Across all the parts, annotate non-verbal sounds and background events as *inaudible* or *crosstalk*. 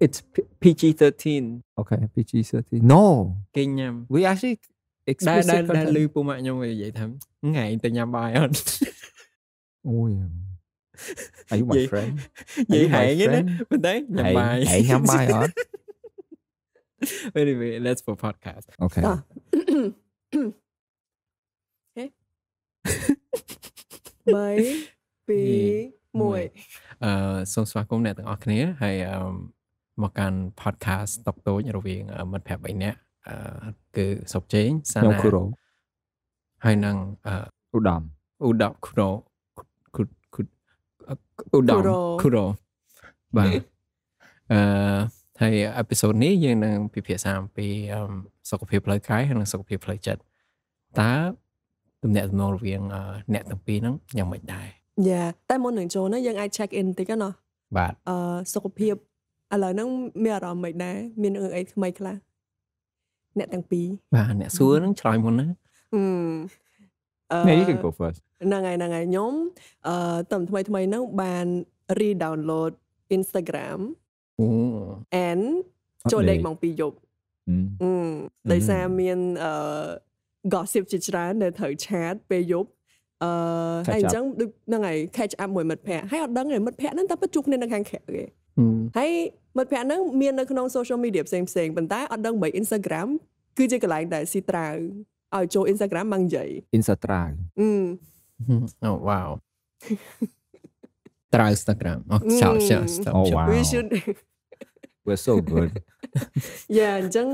it's PG-13 Okay, PG-13 No Kinh nhầm We actually Explicit Đa, đa, đa lưu bộ mạng nhau người vậy thầm Ngày từ nhầm bài hơn Ui Are you my vậy, friend? *laughs* Are vậy hãy cái đó Mình thấy nhầm hãy, bài Hãy nhầm bài hả? *laughs* anyway, let's for podcast Okay à. *coughs* *coughs* Mấy Bị Mùi អឺសូមស្វាគមន៍អ្នកទាំងអស់គ្នាហើយអឺមកកាន់ podcast តុកតូចរវាង មិត្តភ័ក្តិ3នាក់គឺសុកជេងសាណាគ្រូហើយនឹងឧត្តមឧត្តមគ្រូគុតគុតឧត្តមគ្រូបាទអឺហើយអេពីសូតនេះយើងនឹងពិភាក្សាអំពី សុខភាពផ្លូវកាយហើយនិងសុខភាពផ្លូវចិត្តតើទំនាក់ទំនងរវាង អ្នកទាំងពីរហ្នឹងយ៉ាងម៉េចដែរយ៉ាតែមុននឹងចូលនោះយើងអាច check in បន្តិចណាបាទអឺសុខភាពឥឡូវហ្នឹងមានអារម្មណ៍មិនដែរមានរឿងអីថ្មីខ្លះអ្នកទាំងពីរបាទអ្នកសួរហ្នឹងឆ្លើយមុនណាអឺ Yeah, you can go first ហ្នឹងហើយហ្នឹងហើយខ្ញុំអឺតំថ្មីថ្មីហ្នឹងបាន re-download Instagram and ចូលលេខមកពីយប់អឺដោយសារមានអឺ gossip ជាច្រើននៅត្រូវឆាតពេលយប់អឺហើយអញ្ចឹងដូចហ្នឹងហើយ catch up មួយមិត្តភ័ក្តិហើយអត់ដឹងទេមិត្តភ័ក្តិហ្នឹងតែពិតជួបគ្នានៅខាងក្រៅគេហើយមិត្តភ័ក្តិហ្នឹងមាននៅក្នុង social media ផ្សេងផ្សេងប៉ុន្តែអត់ដឹងមិន Instagram គឺជាកន្លែងដែលស៊ីត្រាវឲ្យចូល Instagram មកនិយាយ Instagram អឺអូវ៉ាវត្រាវ Instagram អូចោលចោលអូវ៉ាវ We should We're so good យ៉ាអញ្ចឹង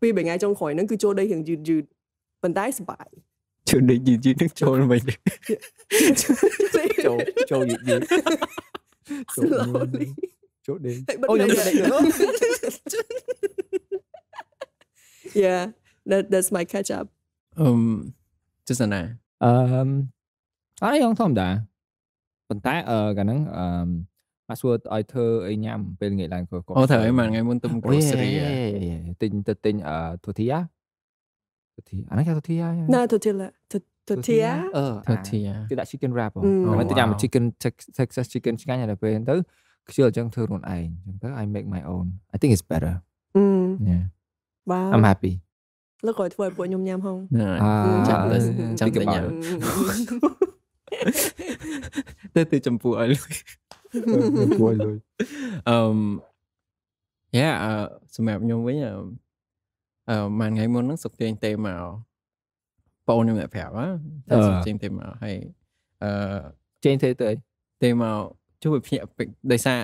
ពីរបីថ្ងៃចុងក្រោយហ្នឹងគឺចូលដីរៀងយឺតយឺតប៉ុន្តែសប្បាយចូលដីយឺតយឺតនឹងចូលមិនចូលចូលយឺតយឺត slowly chỗ đến Ôi, oh, đúng rồi, yeah, that, that's my catch up. Um, just an hour. Um, ai không thông đã. Phần tá ở cả nắng um, mà ai thơ ấy nhầm bên nghệ làng của Ô thở mà ngay muốn tâm oh, grocery. Tình tình tình ở thủ thí á. Thủ thí, anh kêu thủ thí á. Na thủ thí là tortilla អឺ tortilla គេដាក់ chicken wrap ហ្នឹងតែញ៉ាំ ừ. ờ, chicken Texas chicken chicken nhà ឆ្ងាញ់ហើយដល់ពេលទៅ 그죠? 그런 아이. I make my own. I think it's better. Mm. Yeah. Wow. I'm happy. Lúc rồi thuê bộ nhung nham không? Ờ, à, chắc là chắc là nhầm. Tê chấm phụ ai lui. *laughs* Ừ, phụ ai yeah, uh, nhung với nhà uh, muốn nó sụp tiền tê màu. nhung lại phèo á. Sụp tiền tê màu hay. Uh, thế tới. Tê màu ជួយភ្ញាក់ពេកដោយសារ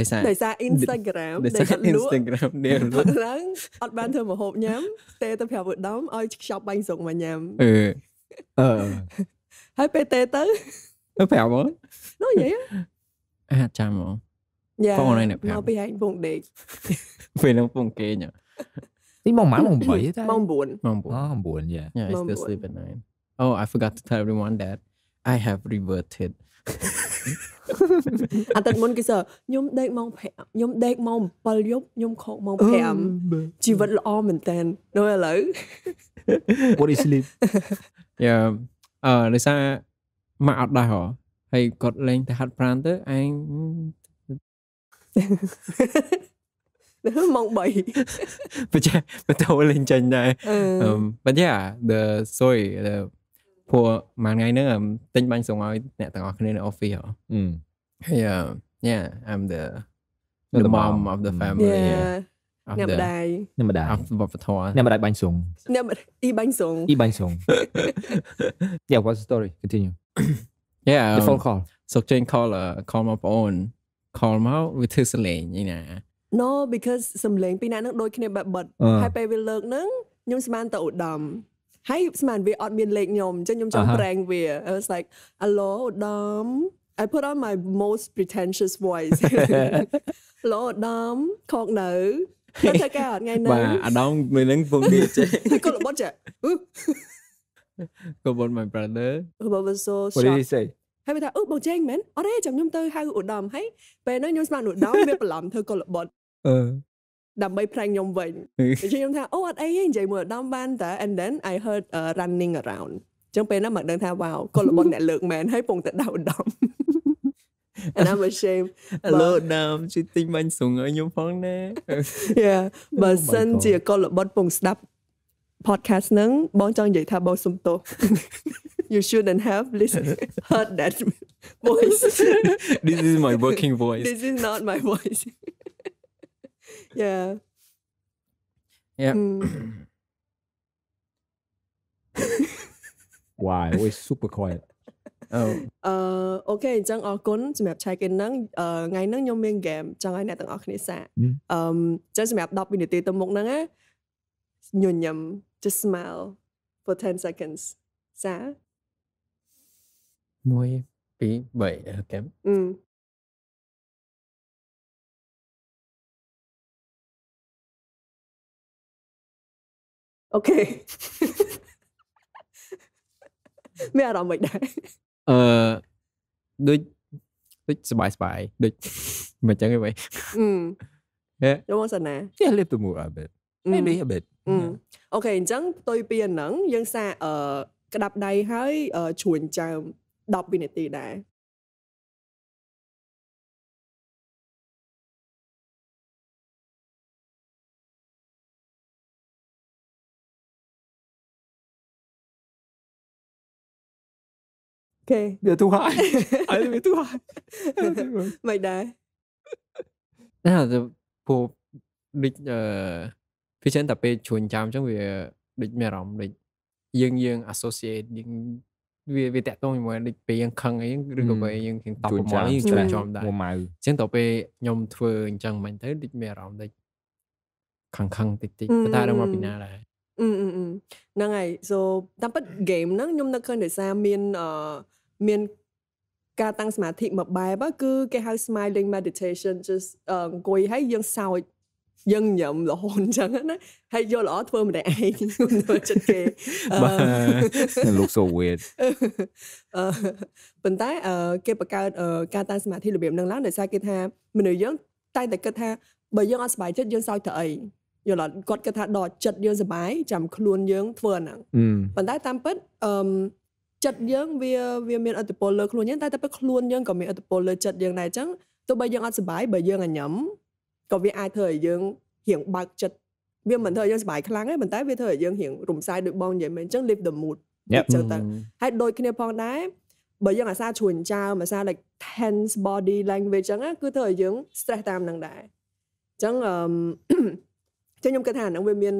ដោយសារដោយសារ Instagram ដោយសារ Instagram នេះលក់ឡើងអត់បានធ្វើម្ហូបញ៉ាំទេទៅប្រាប់ឧត្តមឲ្យខ្ចប់បាញ់ស្រុកមកញ៉ាំអឺអឺហើយពេលទេទៅទៅប្រាប់មកនោះនិយាយអាចចាំមកយ៉ាបងណៃប្រាប់មកពីហែងពងដេកពេលនឹងពងគេញ៉ាំទីម៉ោងម៉ោង8ទេម៉ោង9ម៉ោង9ម៉ោង9 yeah yeah I still sleep at 9 Oh I forgot to tell everyone that I have reverted អាទិត្យមុនគេសើខ្ញុំដេកម៉ោង5ខ្ញុំដេកម៉ោង7យប់ខ្ញុំខកម៉ោង5ជីវិតល្អមែនតើនៅឥឡូវ What is sleep យ៉ាអឺដោយសារមកអត់ដាស់ហ៎ហើយគាត់លេងតែហាត់ប្រានទៅឯងដល់ម៉ោង3បច្ចេកបតោលេងចាញ់ដែរអឺ but yeah the soy the ព្រោះមួយថ្ងៃហ្នឹងទិញបាញ់សុងឲ្យ អ្នកទាំងអស់គ្នានៅ office ហ៎ហើយ yeah I'm the the mom of the family yeah អ្នកម្ដាយអ្នកម្ដាយវប្បធម៌អ្នកម្ដាយបាញ់សុងអ្នកទីបាញ់សុងទីបាញ់សុង Yeah what's the story continue Yeah the phone call សុកចេញ call uh, call មកបងអូន call មកវាធ្វើសលេងឯណា No because សំលេងពីអ្នកនឹងដូចគ្នាបែបបិទហើយពេលវាលើកនឹងខ្ញុំស្មានទៅឧត្តមហើយស្មានវាអត់មានលេខខ្ញុំអញ្ចឹងខ្ញុំចង់ prank វា I was like hello ឧត្តម I put on my most pretentious voice លោកអាដាមខកនៅគាត់ធ្វើការអត់ថ្ងៃនេះបាទអាដាមមាននឹងពងវាចេះគាត់របត់ចេះ Come on my brother Who was so shocked What did he say ហើយថាអូបងចេងមែនអរេចាំខ្ញុំទៅហៅឧត្តមហើយពេលនោះខ្ញុំស្មានឧត្តមវាបន្លំធ្វើកុលបុតអឺដើម្បីផ្លែងខ្ញុំវិញនិយាយខ្ញុំថាអូអត់អីទេនិយាយមួយអាដាមបានតែ and then I heard uh, running around ចឹងពេលហ្នឹងមកដឹងថាវ៉ាវកុលបុនអ្នកលើកមែនហើយពងទៅដៅដំ and I'm ashamed លោដើមជួយទិញបាញ់ស្រុងឲ្យខ្ញុំផងណា Yeah បើសិនជាកុលបុតពងស្ដាប់ podcast ហ្នឹងបងចង់និយាយថាបងសុំទោស You shouldn't have listened heard that voice This is my working voice This is not my voice yeah yeah mm. why always super quiet អឺអូខេអញ្ចឹងអរគុណសម្រាប់ឆែកគេហ្នឹងថ្ងៃហ្នឹងខ្ញុំមានហ្គេមចង់ឲ្យអ្នកទាំងអស់គ្នាសាកអឺចឹងសម្រាប់10វិនាទីទៅមុខហ្នឹងណាញញឹម just smile for 10 seconds សា1 2 3អូខេអឺអូខេមានអារម្មណ៍មិនដែរអឺដូចដូចសบายសบายដូចមិនចឹងទេបងហេចូលមកសិនណាជិះលៀបទៅមួយ a bit maybe a bit អូខេអញ្ចឹងផ្ទុយពីហ្នឹងយើងសាអឺក្តាប់ដៃហើយជ្រួញចើម10វិនាទីដែរគេវាទូហើយហើយវាទូហើយមិនដែរណាទៅពូដូចអឺវាចឹងតែពេលជួញចាំអញ្ចឹងវាដូចមានអារម្មណ៍ដូចយើងយើង associate យើងវាវាតាក់ទងជាមួយដូចពេលយើងខឹងអីឬក៏ពេលយើងយើងតប់ប្រមាល់យើងជួញចាំដែរមួយម៉ៅអញ្ចឹងតទៅពេលខ្ញុំធ្វើអញ្ចឹងមិនទៅដូចមានអារម្មណ៍ដូចខឹងខឹងតិចតិចប៉ុន្តែដឹងមកពីណាដែរហ្នឹងហើយ so តាមពិត game ហ្នឹងខ្ញុំនឹកឃើញដោយសារមានអឺមានការតាំងសមាធិមួយបែបគឺគេហៅ smiling meditation just អង្គុយហើយយើងសើចយើងញ៉ាំរហូតអញ្ចឹងណាហើយយកល្អធ្វើម្នាក់ឯងធ្វើចិត្តគេបាទ look so weird ប៉ុន្តែគេបង្កើតការតាំងសមាធិរបៀបហ្នឹងឡើងដោយសារគេថាមនុស្សយើងតែតែគិតថាបើយើងអត់សុបាយចិត្តយើងសើចទៅអីយល់អត់គាត់គិតថាដល់ចិត្តយើងសុបាយចាំខ្លួនយើងធ្វើអាហ្នឹងប៉ុន្តែតាមពិតអឺចិត្តយើងវាវាមានអតិពលលើខ្លួនយើងតែតែពេលខ្លួនយើងក៏មានអតិពលលើចិត្តយើងដែរអញ្ចឹងទោះបីយើងអត់សុបាយបើយើងអញ្ញឹមក៏វាអាចធ្វើឲ្យយើងរៀងបើកចិត្តវាមិនធ្វើឲ្យយើងសុបាយខ្លាំងទេប៉ុន្តែវាធ្វើឲ្យយើងរៀងរំសាយដោយបងនិយាយមែនអញ្ចឹង live the mood អញ្ចឹងទៅហើយដូចគ្នាផងដែរបើយើងអាសាជ្រួញចោលអាសា like tense body language អញ្ចឹងគឺធ្វើឲ្យយើង stress តាមនឹងដែរអញ្ចឹងអឺចឹងខ្ញុំគិតថាហ្នឹងវាមាន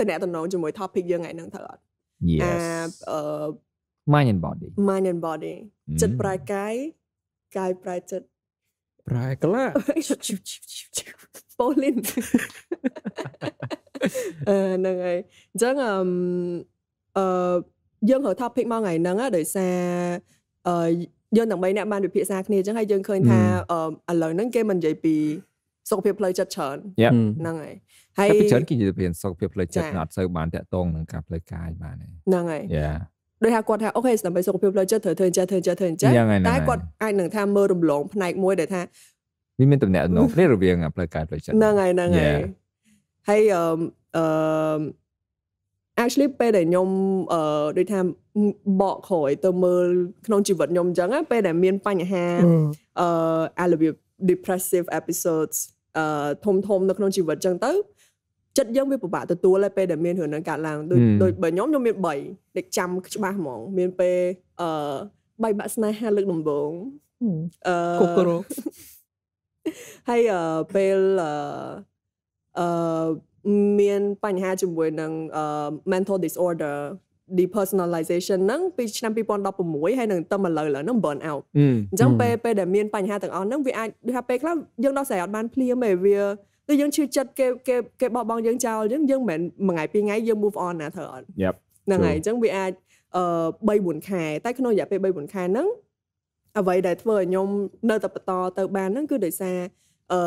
តំណែងជាមួយ topic យើងថ្ងៃហ្នឹងទៅអត់ Yes អឺ mind and body mind and body ចិត្តប្រែកាយកាយប្រែចិត្តប្រែក្លាប៉ូលីនអឺហ្នឹងហើយអញ្ចឹងអឺយើងហៅ topic មកថ្ងៃហ្នឹងដោយសារអឺយើងទាំង3អ្នកបានពិភាក្សាគ្នាអញ្ចឹងហើយយើងឃើញថាឥឡូវហ្នឹងគេមិននិយាយពី សុខភាពផ្លូវចិត្តច្រើនហ្នឹងហើយហើយច្រើនគេនិយាយពីសុខភាពផ្លូវចិត្តអត់សូវបានតាក់ទងនឹងការផ្លូវកាយបានហ្នឹងហើយដោយថាគាត់ថាអូខេដើម្បីសុខភាពផ្លូវចិត្តត្រូវធ្វើអញ្ចឹងធ្វើអញ្ចឹងធ្វើអញ្ចឹងតែគាត់អាចនឹងថាមើលរំលងផ្នែកមួយដែលថាវាមានតំណែងនោះគ្នារវាងផ្លូវកាយផ្លូវចិត្តហ្នឹងហើយហ្នឹងហើយហើយអឺអឺ actually ពេលដែលខ្ញុំអឺដូចថាបកក្រោយទៅមើលក្នុងជីវិតខ្ញុំអញ្ចឹងពេលដែលមានបញ្ហាអឺ I love you depressive episodes អឺធំធំនៅក្នុងជីវិតអញ្ចឹងទៅចិត្តយើងវាពិបាកទទួលហើយពេលដែលមានរឿងនឹងកាត់ឡើងដូចដូចបើខ្ញុំខ្ញុំមាន3ដែលចាំច្បាស់ហ្មងមានពេលអឺបាយបាក់ស្នេហាលើកដំបូងអឺកូកូរ៉ូហើយអឺពេលអឺអឺមានបញ្ហាជាមួយនឹង mental disorder depersonalization ហ្នឹងពីឆ្នាំ2016ហើយនឹងទៅមកលើឥឡូវហ្នឹង burn out អញ្ចឹងពេលពេលដែលមានបញ្ហាទាំងអស់ហ្នឹងវាអាចដូចថាពេលខ្លះយើងដោះស្រាយអត់បានភ្លាមទេវាដូចយើងឈឺចិត្តគេគេគេបោះបង់យើងចោលអញ្ចឹងយើងមិនមួយថ្ងៃពីរថ្ងៃយើង move on ណាត្រូវអត់ហ្នឹងហើយអញ្ចឹងវាអាចអឺ3 4ខែតែក្នុងរយៈពេល3 4ខែហ្នឹងអ្វីដែលធ្វើឲ្យខ្ញុំនៅតែបន្តទៅបានហ្នឹងគឺដោយសារអឺ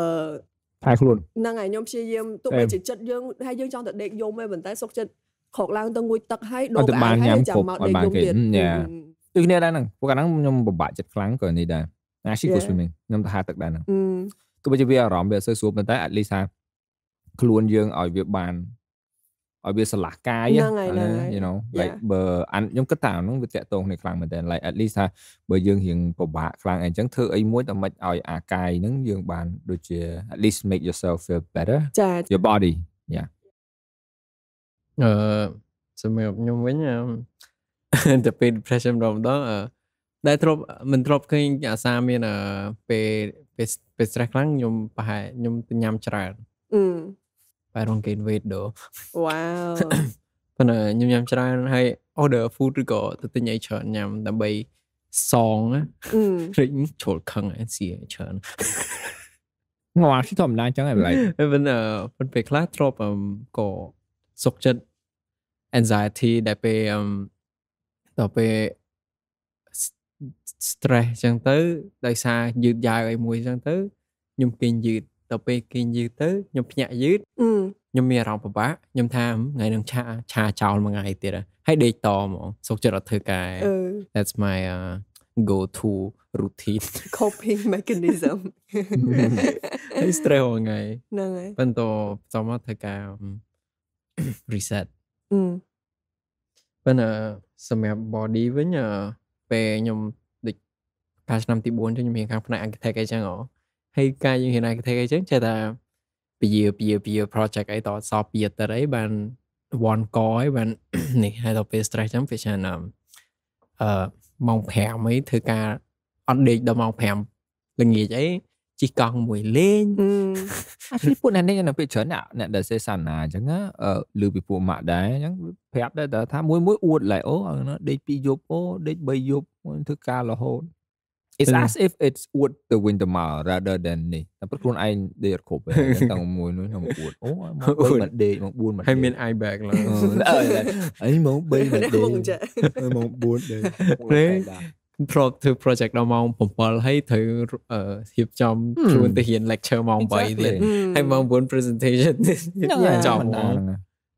ថែខ្លួនហ្នឹងហើយខ្ញុំព្យាយាមទោះបីជាចិត្តយើងហើយយើងចង់តែដេកយំឯងប៉ុន្តែសុខចិត្តខកឡើងទៅងូតទឹកហើយដូរអាហារហើយចាំមកដេកយំទៀតដូចគ្នាដែរហ្នឹងពួកអាហ្នឹងខ្ញុំពិបាកចិត្តខ្លាំងក៏នេះដែរ actually go swimming ខ្ញុំទៅហាទឹកដែរហ្នឹងទោះបីជាវាអារម្មណ៍វាអត់សូវស្រួលប៉ុន្តែ at least ថាខ្លួនយើងឲ្យវាបានឲ្យវាឆ្លាស់កាយហ្នឹងហើយ you know like បើអានខ្ញុំគិតថាហ្នឹងវាតាក់ទងគ្នាខ្លាំងមែនតើ like at least ថាបើយើងរៀងពិបាកខ្លាំងអីចឹងធ្វើអីមួយតែមិនឲ្យអាកាយហ្នឹងយើងបានដូចជា at least make yourself feel better your body yeah អឺសម្រាប់ខ្ញុំវិញទៅពេល depression ម្ដងម្ដងដែលធ្លាប់មិនធ្លាប់ឃើញអាសាមានពេលពេលពេល stress ខ្លាំងខ្ញុំប្រហែលខ្ញុំទៅញ៉ាំច្រើនអឺបែររងគេវេតដូវ៉ាវប៉ុន្តែខ្ញុំញ៉ាំច្រើនហើយ order food ឬក៏ទៅទិញអីច្រើនញ៉ាំដើម្បីសងរិចជ្រុលខឹងអីស៊ីច្រើនងល់ខ្ញុំធម្មតាអញ្ចឹងឯងឡើយប៉ុន្តែប៉ុន្តែពេលខ្លះធ្លាប់ក៏សុខចិត្ត anxiety ដែលពេលដល់ពេល stress អញ្ចឹងទៅដោយសារយឺតយ៉ាវអីមួយអញ្ចឹងទៅខ្ញុំគេងយឺតដល់ពេលគេងយឺតទៅខ្ញុំភ្ញាក់យឺតខ្ញុំមានអារម្មណ៍ពិបាកខ្ញុំថាថ្ងៃនឹងឆាឆាចោលមួយថ្ងៃទៀតហើយដេកតហ្មង សុខចិត្តអត់ធ្វើការ That's my uh, go to routine coping mechanism ហើយ stress ថ្ងៃហ្នឹងហើយបន្តបន្តមកធ្វើការ reset ប៉ុន្តែសម្រាប់ body វិញអឺពេលខ្ញុំដូចកាលឆ្នាំទី4ចឹងខ្ញុំរៀនខាងផ្នែក architect អីចឹងហ៎ហើយការយើងរៀន architect អីចឹងចេះតែពាពាពា project អីតសពាទៅអីបាន one call អីបាននេះហើយដល់ពេល stress ចឹងវាច្រើនអឺម៉ោង5អីធ្វើការអត់ដេកដល់ម៉ោង5ល្ងាចអីជីកង់មួយលេងអានេះពួកអ្នកនេះនៅពេលច្រើនអ្នកដែលសេសាណាអញ្ចឹងឮពីពួកម៉ាក់ដែរអញ្ចឹងប្រាប់ដែរថាមួយមួយអួតឡៃអូដេក2យប់អូដេក3យប់ធ្វើការរហូត It's as if it's wood the winter mile rather than នេះតែព្រោះខ្លួនឯងដេកគ្រប់តែមួយនោះខ្ញុំអួតអូមក3មកដេកមក4មកហើយមាន eye bag ឡើងអីមក3មកដេកមក4ដេកធ្វើ project ដល់ម៉ោង7ហើយត្រូវរៀបចំខ្លួនទៅរៀន lecture ម៉ោង3ទៀតហើយម៉ោង9 presentation ចប់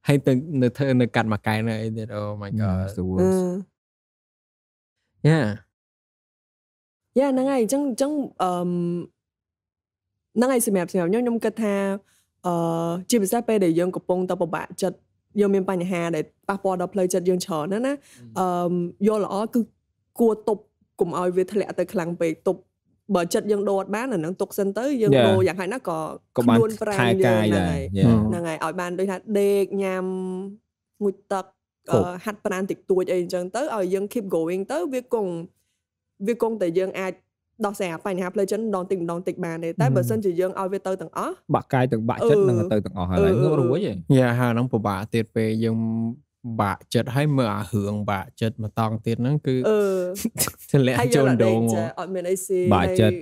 ហើយទៅនៅធ្វើនៅកាត់មកកែនៅអីទៀត oh my god yeah យ៉ាហ្នឹងហើយអញ្ចឹងអញ្ចឹងអឺហ្នឹងហើយសម្រាប់សម្រាប់ខ្ញុំខ្ញុំគិតថាអឺជាពិសេសពេលដែលយើងកំពុងតែពិបាកចិត្តយើងមានបញ្ហាដែលប៉ះពាល់ដល់ផ្លូវចិត្តយើងច្រើនណាណាអឺយល់ល្អគឺគួរទប់កុំឲ្យវាធ្លាក់ទៅខ្លាំងពេកទប់បើចិត្តយើងដូរអត់បានអានឹងទុកសិនទៅយើងដូរយ៉ាងហោចណាស់ក៏ខ្លួនប្រាណយើងហ្នឹងហើយហ្នឹងហើយឲ្យបានដូចថាដេកញ៉ាំងុយទឹកហាត់ប្រាណតិចតួចអីអញ្ចឹងទៅឲ្យយើង keep going ទៅវាគង់វាគង់តែយើងអាចដោះស្រាយបញ្ហាផ្លូវចិត្តម្ដងតិចម្ដងតិចបានទេតែបើសិនជាយើងឲ្យវាទៅទាំងអស់បាក់កាយទាំងបាក់ចិត្តនឹងទៅទាំងអស់ហើយរងរួចហ៎យ៉ាហើយហ្នឹងពិបាកទៀតពេលយើងបាក់ចិត្តហើយមើលអារឿងបាក់ចិត្តមកតង់ទៀតហ្នឹងគឺអឺទម្លាក់ចូលដងអត់មានអីស៊ីបាក់ចិត្ត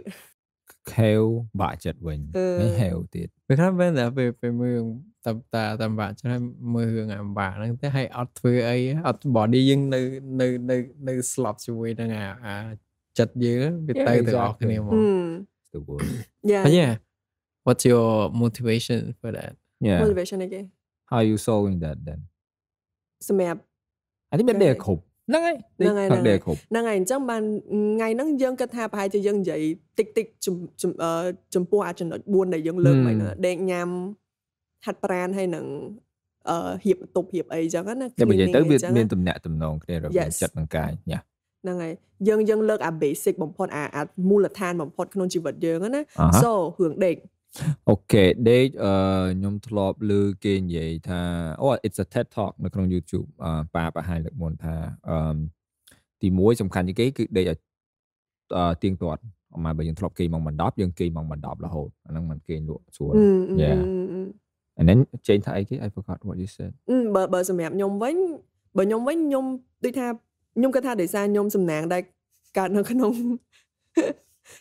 ខេវបាក់ចិត្តវិញហើយហេវទៀតពេលខ្លះមែនតែពេលពេលមើលតាមតាតាមបាក់ចិត្តហើយមើលរឿងអាបាក់ហ្នឹងទៅហើយអត់ធ្វើអីអត់ body យើងនៅនៅនៅនៅ slop ជាមួយនឹងអាចិត្តយើងវាទៅទាំងអស់គ្នាមក the world yeah yeah what's your motivation for that yeah motivation again how are you solving that then សម្រាប់អានេះមានដេគ្រប់ហ្នឹងហើយហ្នឹងហើយហ្នឹងហើយអញ្ចឹងបានថ្ងៃហ្នឹងយើងគិតថាប្រហែលជាយើងនិយាយតិចតិចចំពោះអាចចំណុច4ដែលយើងលើកមកហ្នឹងដេកញ៉ាំហាត់ប្រានហើយនឹងអឺហៀបបន្ទប់ហៀបអីចឹងណាតែនិយាយទៅវាមានតំណាក់តំណងគ្នារវាងចិត្តនិងកាយញ៉ាហ្នឹងហើយយើងយើងលើកអា basic បំផុត អាអាមូលដ្ឋានបំផុតក្នុងជីវិតយើងណា so រឿងដេកអូខេដេកអឺខ្ញុំ ធ្លាប់ឮគេនិយាយថាអូ it's a TED Talk នៅក្នុង YouTube ប៉ាបង្ហាញលើកមុនថាអឺទី1សំខាន់ជាងគេគឺដេកឲ្យទៀងទាត់អមបើយើងធ្លាប់គេមក10យើងគេមក10រហូតអាហ្នឹងมันគេលក់ស្រួល yeah and then ចេញថាអីគេ I forgot what you said បើបើសម្រាប់ខ្ញុំវិញបើខ្ញុំវិញខ្ញុំដូចថាខ្ញុំគាត់ថាដោយសារខ្ញុំ សំណាង ដែរកើតនៅ ក្នុង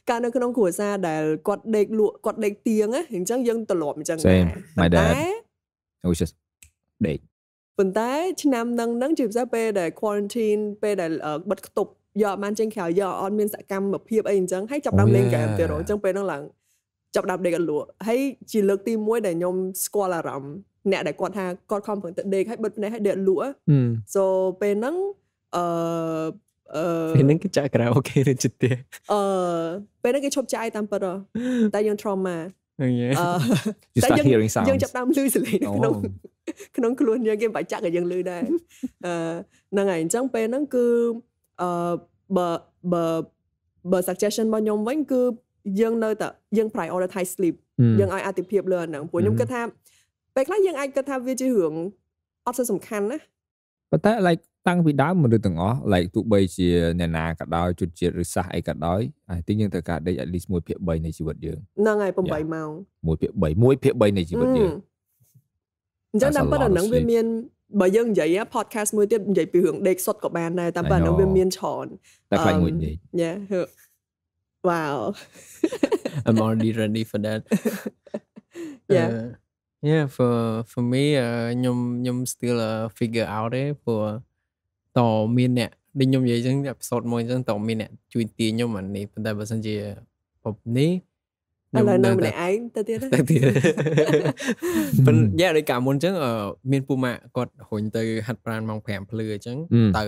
កាលនៅក្នុងគ្រួសារដែលគាត់ដេកលក់គាត់ដេកទៀងណាអញ្ចឹងយើងទ្រលាប់អញ្ចឹងដែរប៉ុន្តែ I was just ដេកប៉ុន្តែ ឆ្នាំនឹងនឹងជាពិសេសពេលដែល quarantine ពេលដែលបិទគប់យកបានចេញក្រៅយកអត់មានសកម្មភាពអីអញ្ចឹងហើយចាប់ដើមលេងហ្គេមទៀតអញ្ចឹងពេលហ្នឹងឡើងចាប់ដើមដេកអត់លក់ហើយជាលើកទី1ដែលខ្ញុំស្គាល់អារម្មណ៍អ្នកដែលគាត់ថាគាត់ខំប្រឹងទៅដេកហើយបិទភ្នែកហើយដេកលក់ so ពេលហ្នឹងអឺអឺពេលហ្នឹងគេចាក់ក្រៅអូខេទៅចិត្តទៀតអឺពេលហ្នឹងគេឈប់ចាក់ឲ្យតាមពិតតែយើង trauma អឺតែយើងយើងចាប់ដើមលឺសលេងក្នុងក្នុងខ្លួនយើងគេមិនបាច់ចាក់ឲ្យយើងលឺដែរអឺហ្នឹងហើយអញ្ចឹងពេលហ្នឹងគឺអឺបើបើបើ suggestion របស់ខ្ញុំវិញ គឺយើងនៅតែយើង prioritize sleep យើងឲ្យអាទិភាពលើអាហ្នឹងព្រោះខ្ញុំគិតថា ពេលខ្លះយើងអាចគិតថាវាជារឿងអត់សូវសំខាន់ណាប៉ុន្តែ like តាំងពីដើមមនុស្សទាំងអស់ like ទោះបីជាអ្នកណាក៏ដោយជនជាតិឬសាសអីក៏ដោយអាទីយើងត្រូវការដេក at least 1ភាគ3នៃជីវិតយើងហ្នឹងហើយ8ម៉ោង1ភាគ3 1ភាគ3នៃជីវិតយើងអញ្ចឹងតាមពិតអាហ្នឹងវាមានបើយើងនិយាយ podcast មួយទៀតនិយាយពីរឿងដេកសុតក៏បានដែរតាមពិតអាហ្នឹងវាមានច្រើនតែខ្លាចមួយនេះ Yeah Wow I'm already ready for that Yeah uh, Yeah for for me ខ្ញុំខ្ញុំ still uh, figure out ទេ for តមានអ្នកដូចខ្ញុំនិយាយអញ្ចឹងអេផ isode មួយអញ្ចឹងតមានអ្នកជួយទាញខ្ញុំអានេះប៉ុន្តែបើសិនជាពបនេះឥឡូវនៅម្នាក់ឯងទៅទៀតទៅទៀតប៉ុន្តែយ៉ាដូចកាលមុនអញ្ចឹង មានពូម៉ាក់គាត់រុញទៅហាត់ប្រានម៉ោង5ភ្លឺអញ្ចឹងទៅ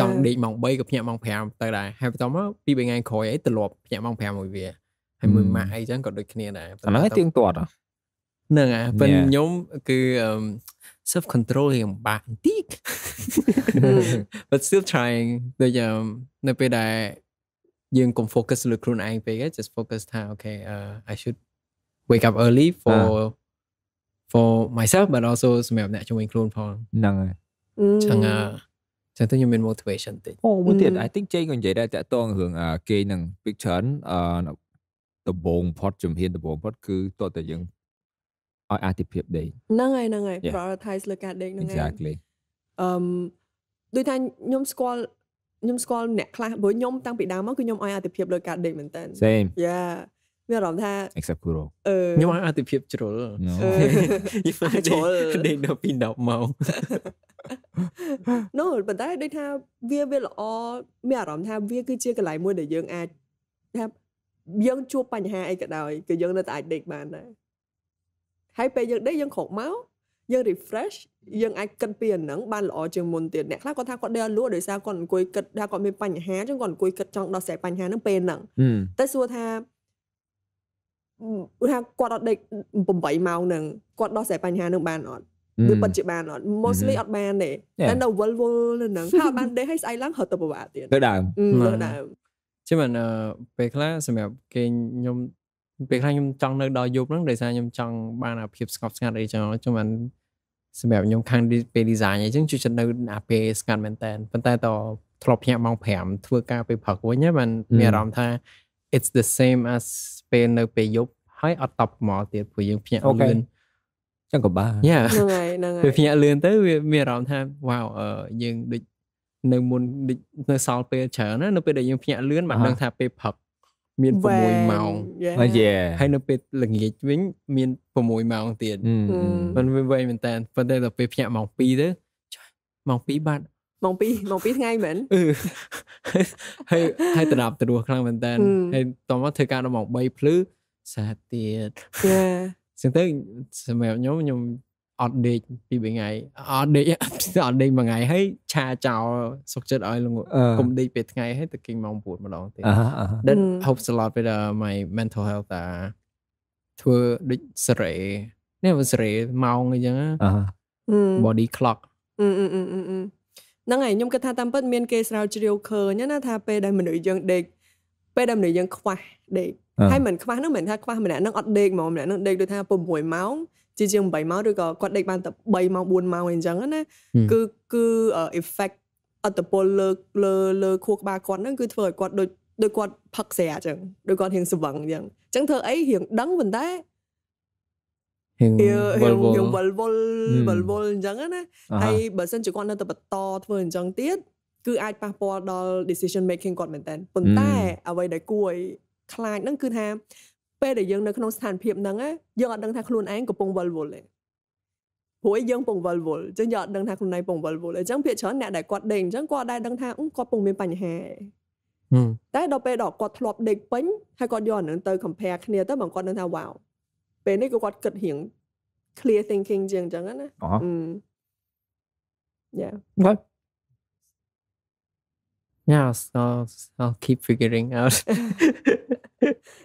ចង់ដេកម៉ោង3ក៏ភ្ញាក់ម៉ោង5ទៅដែរហើយបន្ទាប់មកពីរថ្ងៃក្រោយអីត្រឡប់ភ្ញាក់ម៉ោង5មួយវាហើយមួយម៉ាក់អីអញ្ចឹងក៏ដូចគ្នាដែរអាហ្នឹងទៀងទាត់ហ្នឹងហើយប៉ុន្តែខ្ញុំគឺ self control រៀងបាក់បន្តិច but still trying ដូចនៅពេលដែលយើងកុំ focus លើខ្លួនឯងពេកទេ just focus ថា okay uh, I should wake up early for for myself but also សម្រាប់អ្នកជំនាញខ្លួនផងហ្នឹងហើយចឹងចឹងទៅខ្ញុំមាន motivation តិចអូមួយទៀត I think ចេងក៏និយាយដែរតាក់ទងរឿងគេនឹង picture អឺដំបងផុតជំហានដំបងផុតគឺតើតើយើងឲ្យអាទិភាពដេកហ្នឹងហើយហ្នឹងហើយ prioritize លើការដេកហ្នឹងហើយ Exactly អឺដូចថាខ្ញុំស្គាល់ខ្ញុំស្គាល់អ្នកខ្លះព្រោះខ្ញុំតាំងពីដើមមកគឺខ្ញុំឲ្យអាទិភាពលើការដេកមែនតើ Same យ៉ាមានអារម្មណ៍ថា except Kuro ខ្ញុំឲ្យអាទិភាពជ្រុលជ្រុលដេកដល់ពី10ម៉ោង No ប៉ុន្តែដូចថាវាវាល្អមានអារម្មណ៍ថាវាគឺជាកន្លែងមួយដែលយើងអាចថាយើងជួបបញ្ហាអីក៏ដោយគឺយើងនៅតែអាចដេកបានដែរហើយពេលយើងដេកយើងក្រោកមកយើង refresh យើងអាចគិតពីអាហ្នឹងបានល្អជាងមុនទៀតអ្នកខ្លះគាត់ថាគាត់ដេកលក់ដោយសារគាត់អង្គុយគិតថាគាត់មានបញ្ហាចឹងគាត់អង្គុយគិតចង់ដោះស្រាយបញ្ហាហ្នឹងពេលហ្នឹងតែសួរថាឧទាហរណ៍គាត់អត់ដេក8ម៉ោងហ្នឹងគាត់ដោះស្រាយបញ្ហាហ្នឹងបានអត់វាពិតជាបានអត់ mostly អត់បានទេតែនៅវល់វល់ហ្នឹងហើយបានដេកហើយស្អែកឡើងរត់ទៅពិបាកទៀតលើដើមលើដើមជាមិនពេលខ្លះសម្រាប់គេខ្ញុំពេលខ្លះខ្ញុំចង់នៅដល់យប់ហ្នឹងដោយសារខ្ញុំចង់បានអាភាពស្ងប់ស្ងាត់អីចឹងខ្ញុំបានសម្រាប់ខ្ញុំខាងពេល design អីចឹងជួយចិត្តនៅអាពេលស្ងាត់មែនតើប៉ុន្តែតធ្លាប់ភ្ញាក់ម៉ោង5ធ្វើការពេលព្រឹកវិញហ្នឹងបានមានអារម្មណ៍ថា it's the same as ពេលនៅពេលយប់ហើយអត់តប់មកទៀតព្រោះយើងភ្ញាក់លឿនចឹងក៏បានហ្នឹងហើយហ្នឹងហើយពេលភ្ញាក់លឿនទៅវាមានអារម្មណ៍ថា wow យើងដូចនៅមុនដូចនៅសល់ពេលច្រើនណានៅពេលដែលយើងភ្ញាក់លឿនបានដឹងថាពេលព្រឹកមាន6ម៉ោងហើយនៅពេលល្ងាចវិញមាន6ម៉ោងទៀតมันវាវែងមែនតើប៉ុន្តែដល់ពេលភ្ញាក់ម៉ោង2ទៅម៉ោង2បាត់ម៉ោង2ម៉ោង2ថ្ងៃមែនហើយហើយដរាបទៅរស់ខ្លាំងមែនតើហើយតោះមកធ្វើការដល់ម៉ោង3ភ្លឺសាទៀតចឹងទៅសម្រាប់ខ្ញុំខ្ញុំអត់ដេកពីរថ្ងៃអត់ដេកអត់ដេកមួយថ្ងៃហើយ ឆាចោលសុកចិត្តឲ្យកុំដេកពេលថ្ងៃហើយទៅគេងម៉ោង9ម្ដងទៀត That helps a lot with uh, my mental health តាធ្វើដូចសរេនេះវាសរេម៉ោងអីចឹង body clock ហ្នឹងហើយខ្ញុំគិតថាតាមពិតមានគេស្រាវជ្រាវឃើញណាថាពេលដែលមនុស្សយើងដេកពេលដែលមនុស្សយើងខ្វះដេកហើយមិនខ្វះហ្នឹងមិនថាខ្វះម្នាក់ហ្នឹងអត់ដេកហ្មងម្នាក់ហ្នឹងដេកដូចថា6ម៉ោងជាជាង8ម៉ោងឬក៏គាត់ដេកបានតែ3ម៉ោង4ម៉ោងអីចឹងណាគឺគឺ effect អត្តពលលើលើលើខួរក្បាលគាត់ហ្នឹងគឺធ្វើឲ្យគាត់ដូចដូចគាត់ផឹកស្រាអញ្ចឹងដូចគាត់ហៀងស្វឹងអញ្ចឹងអញ្ចឹងធ្វើអីហៀងដឹងប៉ុន្តែហៀងវល់វល់វល់វល់វល់វល់អញ្ចឹងណាហើយបើសិនជាគាត់នៅតែបន្តធ្វើអញ្ចឹងទៀតគឺអាចប៉ះពាល់ដល់ decision making គាត់មែនតើប៉ុន្តែអ្វីដែលគួរឲ្យខ្លាចហ្នឹងគឺថាពេលដែលយើងនៅក្នុងស្ថានភាពហ្នឹងយើងអត់ដឹងថាខ្លួនឯងកំពុងវល់វល់ទេព្រោះយើងពងវល់វល់អញ្ចឹងយើងអត់ដឹងថាខ្លួនឯងពងវល់វល់អញ្ចឹងភាគច្រើនអ្នកដែលគាត់ដេកអញ្ចឹងគាត់ដែរដឹងថាគាត់ពងមានបញ្ហា តែដល់ពេលដល់គាត់ធ្លាប់ដេកពេញហើយគាត់យកអានឹងទៅ compare គ្នាទៅបងគាត់នឹងថាវ៉ាវពេលនេះគឺគាត់គិតរៀង clear thinking ជាងអញ្ចឹងណាអឺ yeah what yeah so I'll keep figuring out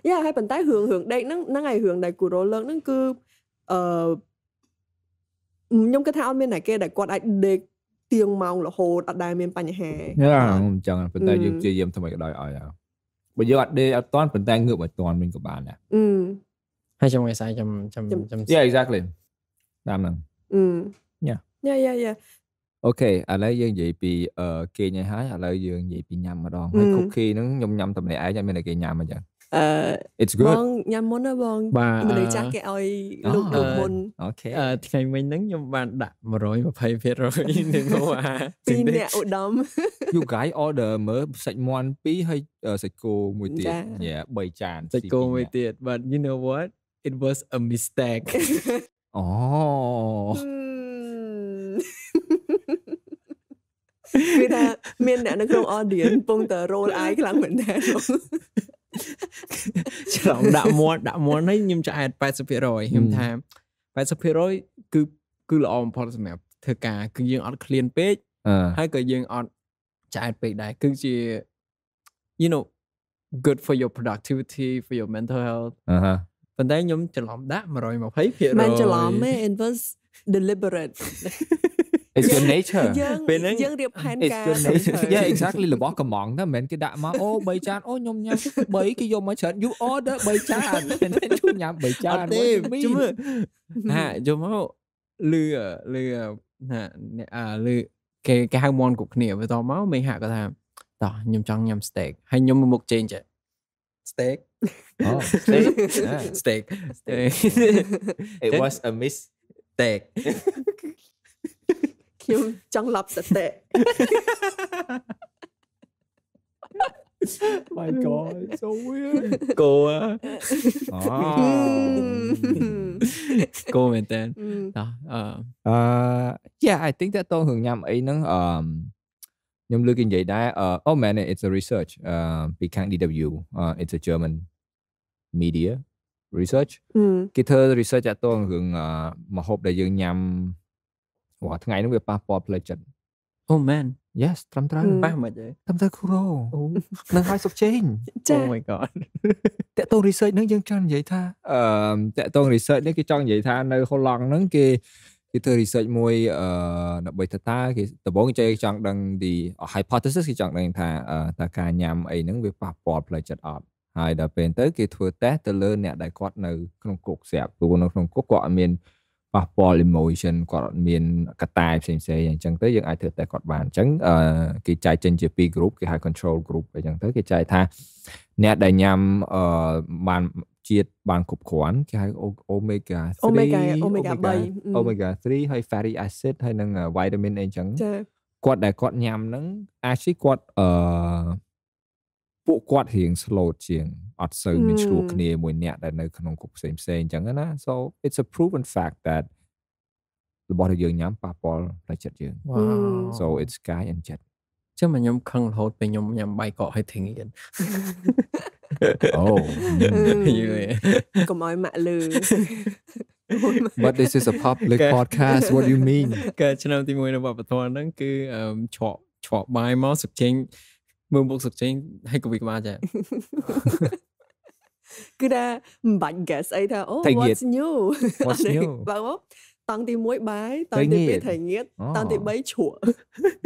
យ៉ាហើយប៉ុន្តែរឿងរឿងដេកហ្នឹងហ្នឹងឯងរឿងដែលគូរ៉ូលើកហ្នឹងគឺអឺខ្ញុំគិតថាអត់មានអ្នកគេដែលគាត់អាចដេកទៀងម៉ោងរហូតអត់ដែលមានបញ្ហាយ៉ាអញ្ចឹងប៉ុន្តែយើងព្យាយាមថ្មីក៏ដោយឲ្យបើយើងអត់ដេកអត់តាន់ប៉ុន្តែងើបឲ្យតាន់វិញក៏បានដែរអឺហើយចាំថ្ងៃស្អែកចាំចាំចាំ Yeah exactly តាមហ្នឹងអឺញ៉ាញ៉ាយ៉ាយ៉ាអូខេឥឡូវយើងនិយាយពីគេញឲ្យហើយឥឡូវយើងនិយាយពីញ៉ាំម្ដងហើយ cookie ហ្នឹងខ្ញុំញ៉ាំតែម្នាក់ឯងអត់មានតែគេញ៉ាំអញ្ចឹងអឺ It's good បងញ៉ាំមុនណាបងមនុស្សចាស់គេឲ្យលោកលោកមុនអូខេថ្ងៃមិញហ្នឹងខ្ញុំបាន ដាក់120%នៃមកអាពីរអ្នកឧត្តម You guys order មើលសាច់មាន់2ហើយសាច់គោមួយទៀតយ៉ា3ចានសាច់គោមួយទៀត but you know what it was a mistake អូគឺថាមានអ្នកនៅក្នុង audience ពងតើ roll eye ខ្លាំងមែនតើច្រឡំដាក់មន់ដាក់មន់ហើយខ្ញុំឆ្អែត80%ខ្ញុំថា80%គឺគឺល្អបំផុតសម្រាប់ធ្វើការគឺយើងអត់ឃ្លានពេកហើយក៏យើងអត់ឆ្អែតពេកដែរគឺជា you know good for your productivity for your mental health អឺហ៎ប៉ុន្តែខ្ញុំច្រឡំដាក់120%មិនច្រឡំទេ inverse deliberate it's your nature យើងយើងរៀបផែនការ yeah exactly របស់កំងតែមិនមែនគេដាក់មកអូ3ចានអូខ្ញុំញ៉ាំ3គេយកមកច្រើន you order 3ចានមិនជួយញ៉ាំ3ចានទេជួយមើលហាយកមកលឺលឺណាអាលឺគេគេហៅមន់គ្រប់គ្នាបន្តមកមេហាក់គាត់ថាតោះខ្ញុំចង់ញ៉ាំ steak ហើយខ្ញុំមក change steak អូ steak steak it was a miss แตก *laughs* *laughs* My God so weird โกะโกមែนតែអឺ uh, *laughs* ah. mm. um, uh, yeah I think that តងរឿងញ៉ាំអីហ្នឹងអឺខ្ញុំលើកគេនិយាយដែរ eh, um, uh, oh man it's a research uh DW uh, it's a German media research គេធ្វើ research តាក់ទងរឿងម្ហូបដែលយើងញ៉ាំរាល់ថ្ងៃហ្នឹងវាប៉ះពាល់ផ្លូវចិត្តអូ man yes ត្រឹមត្រូវប៉ះមិនទេត្រឹមត្រូវគ្រូនឹងហើយសុបជេងអូ my god តាក់ទង research ហ្នឹងយើងចង់និយាយថាអឺតាក់ទង research នេះគេចង់និយាយថា នៅហូឡង់ហ្នឹងគេគេធ្វើ research មួយអឺដើម្បីថាតើគេដំបូងគេចង់ដឹង the hypothesis គេចង់ដឹងថាតើការញ៉ាំអីហ្នឹងវាប៉ះពាល់ផ្លូវចិត្តអត់ហើយដល់ពេលទៅគេធ្វើតេស្តទៅលើអ្នកដែលគាត់នៅក្នុងគុកស្រាប់ព្រោះនៅក្នុងគុកគាត់អត់មានប៉ះពាល់ emotion គាត់អត់មានកតាផ្សេងផ្សេងអញ្ចឹងទៅយើងអាចធ្វើតេស្តគាត់បានអញ្ចឹងគេចែកចេញជាពីរ group គេហៅ control group អញ្ចឹងទៅគេចែកថាអ្នកដែលញ៉ាំបានជាតិបានគ្រប់គ្រាន់គេហៅ omega 3 omega omega 3 omega 3ហើយ fatty acid ហើយនិង vitamin អីអញ្ចឹងគាត់ដែលគាត់ញ៉ាំហ្នឹង actually គាត់អឺពួកគាត់រៀង slow ជាងអត់សូវមានឆ្លោះគ្នាមួយអ្នកដែលនៅក្នុងគុកផ្សេងផ្សេងអញ្ចឹងណា so it's a proven fact that របស់ដែលយើងញ៉ាំប៉ះពាល់ផ្លូវចិត្តយើង so it's sky and jet ចាំខ្ញុំខឹងរហូតពេលខ្ញុំញ៉ាំបាយកកហើយធឹងទៀតអូយូកុំឲ្យម៉ាក់លឺ But this is a public podcast what do you mean កែឆ្នាំទី1នៅវប្បធម៌ហ្នឹងគឺឆក់ឆក់បាយមកសឹកចេញ 문복습제인 한국이맞아요 그래 bạn ấy theo oh, Thầy what's Việt. new what's *laughs* new bạn không tăng thì mỗi bài tăng thì bị thầy nghiệt tăng thì bấy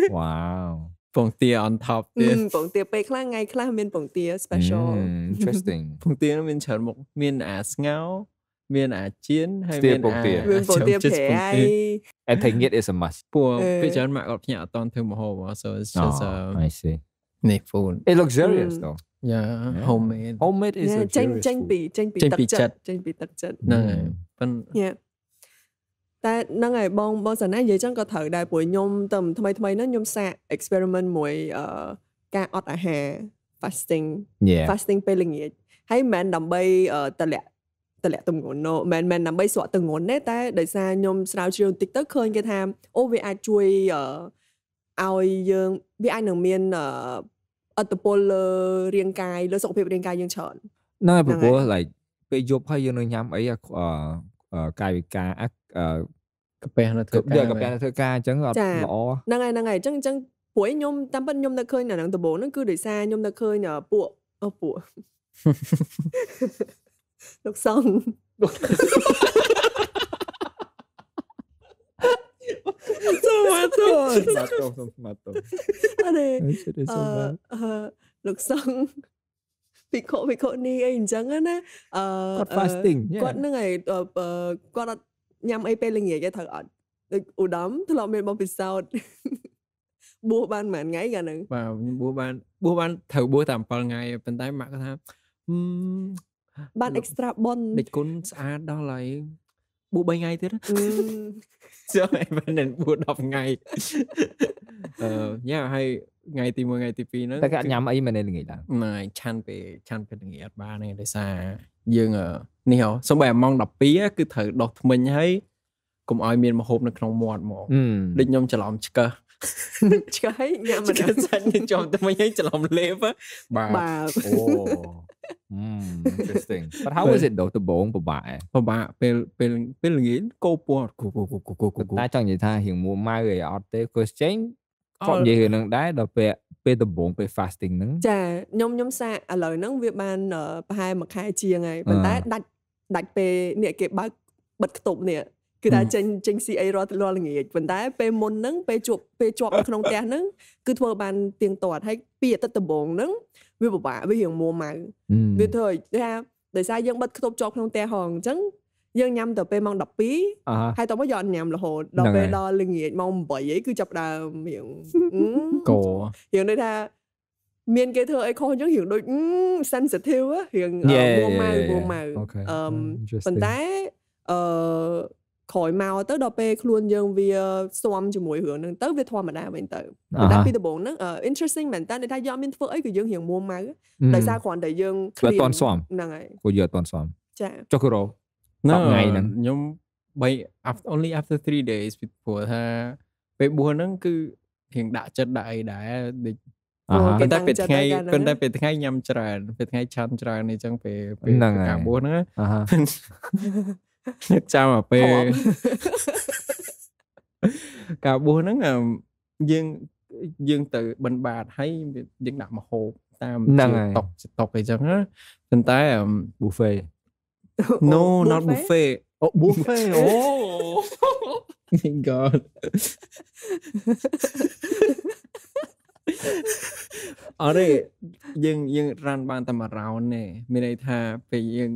wow bổng tia on top ទៀតបងទាពេលខ្លះថ្ងៃខ្លះមានបងទា ừ, special ừ, interesting បងទាមានច្រើនមុខមានអាស្ងោមានអាជៀនហើយមានអាមានបងទាប្រៃ *laughs* and taking it is a must ពួកពេលច្រើនម៉ាក់គាត់ភ្ញាក់អត់តធ្វើមហោប ừ. so it's just a I see នេះ food it luxurious though yeah homemade homemade is ចេញចេញពីចេញពីទឹកចិត្តចេញពីទឹកចិត្តហ្នឹងហើយប៉ិន yeah តែហ្នឹងហើយបងបងសាណានិយាយចឹងក៏ត្រូវដែរព្រោះខ្ញុំទៅថ្មីថ្មីហ្នឹងខ្ញុំសាក experiment មួយអឺការអត់អាហារ fasting fasting ពេលល្ងាចហើយមិនមែនដើម្បីតលាក់តលាក់ទម្ងន់នោះមិនមែនដើម្បីស្រក់ទម្ងន់ទេតែដោយសារខ្ញុំស្រាវជ្រាវបន្តិចទៅឃើញគេថាអូវាអាចជួយឲ្យយើងវាអាចនឹងមានអត្តពលលើរាងកាយលើសុខភាពរាងកាយយើងច្រើនហ្នឹងហើយព្រោះ like ពេលយប់ហើយយើងនៅញ៉ាំអីកាយវិការកាពះនៅធ្វើការកាពះនៅធ្វើការអញ្ចឹងអត់ល្អហ្នឹងហើយហ្នឹងហើយអញ្ចឹងអញ្ចឹងព្រោះខ្ញុំតាមពិតខ្ញុំនៅឃើញនៅហ្នឹងដំបូងហ្នឹងគឺដោយសារខ្ញុំនៅឃើញពួកអពួកលោកសំលោក mató. Nos mató, nos mató. A de, uh, uh, លោកសង្ឃភិក្ខុភិក្ខុនីអីអញ្ចឹងណាអឺគាត់ fasting គាត់នឹងឯងគាត់អត់ញ៉ាំអីពេលល្ងាចទេត្រូវអត់ដូចឧត្តមធ្លាប់មានបងពិសោធន៍បួសបានប៉ុន្មានថ្ងៃកាលហ្នឹងបាទខ្ញុំបួសបានបួសបានត្រូវបួសតែ7ថ្ងៃប៉ុន្តែម៉ាក់គាត់ថាបាន extra bond ដឹកគុណស្អាតដល់ហើយបួ3ថ្ងៃទៀតចូលឯងមិនបួ10ថ្ងៃអឺញ៉ាំហើយថ្ងៃទី1ថ្ងៃទី2ហ្នឹងតែគេញ៉ាំអីមិនល្ងាចដែរណាយឆាន់ពេលឆាន់ពេលល្ងាចអត់បានទេដោយសារយើងនេះហ៎សំបីអាម៉ង12គឺត្រូវដោះថ្មិញហើយកុំឲ្យមានមហូបនៅក្នុងមាត់ហ្មងដូចខ្ញុំច្រឡំឆ្កឹះឆ្កឹះញ៉ាំមិនដល់សិនខ្ញុំថ្មិញឲ្យច្រឡំលេបបាទអូ interesting but how is it though ដំបងពិបាកឯងពិបាកពេលពេលពេលល្ងាចគោពណ៌គូគូគូគូគូតែចង់និយាយថារៀងមួម៉ៅឯអត់ទេ question គាត់និយាយរឿងហ្នឹងដែរដល់ពេលពេលដំបូងពេល fasting ហ្នឹងចាខ្ញុំខ្ញុំសាកឥឡូវហ្នឹងវាបានប្រហែលមួយខែជាងហើយប៉ុន្តែដាច់ដាច់ពេលនេះគេបើកបិទខ្ទប់នេះគឺថាចេញចេញ CA រាល់រាល់ល្ងាចប៉ុន្តែពេលមុនហ្នឹងពេលជួបពេលជាប់នៅក្នុងផ្ទះហ្នឹងគឺធ្វើបានទៀងទាត់ហើយពីអាទិត្យដំបូងហ្នឹងវាពិបាកវារៀងមួម៉ៅវាធ្វើឲ្យថាដោយសារយើងបិទខ្ទប់ចូលក្នុងផ្ទះហងអញ្ចឹងយើងញ៉ាំទៅពេលម៉ោង12ហើយតោះមកយកញ៉ាំរហូតដល់ពេលដល់ល្ងាចម៉ោង8អីគឺចាប់ដើមរៀងកោរៀងដូចថាមានគេធ្វើអីខុសអញ្ចឹងរៀងដូច sensitive រៀងមួម៉ៅមួម៉ៅអឺប៉ុន្តែអឺក្រោយមកទៅដល់ពេលខ្លួនយើងវាស្វាំជាមួយរឿងហ្នឹងទៅវាធម្មតាវិញទៅប៉ុន្តែពីដំបូងហ្នឹង interesting មែនតើថាយកមានធ្វើអីក៏យើងរៀងមួម៉ៅដោយសារគ្រាន់តែយើងឃ្លៀនអត់តន់ស្វាំហ្នឹងហើយគួរយកអត់តន់ស្វាំចាចុះគូរោ10ថ្ងៃហ្នឹងខ្ញុំ3 after only after 3 days ពីព្រោះថាពេល4ហ្នឹងគឺរៀងដាក់ចិត្តដាក់អីដែរដូចប៉ុន្តែពេលថ្ងៃប៉ុន្តែពេលថ្ងៃញ៉ាំច្រើនពេលថ្ងៃឆាន់ច្រើនអញ្ចឹងពេលពេលការបួសហ្នឹងនឹកចាំអាពេលការបួសហ្នឹងយើងយើងទៅបិណ្ឌបាតហើយយើងដាក់មកហូបតាមតុកតុកអីចឹងណាប៉ុន្តែ buffet No not buffet អូ buffet អូ Thank God អរេយើងយើងរ៉ាន់បានតែមួយរ៉ោនទេមានន័យថាពេលយើង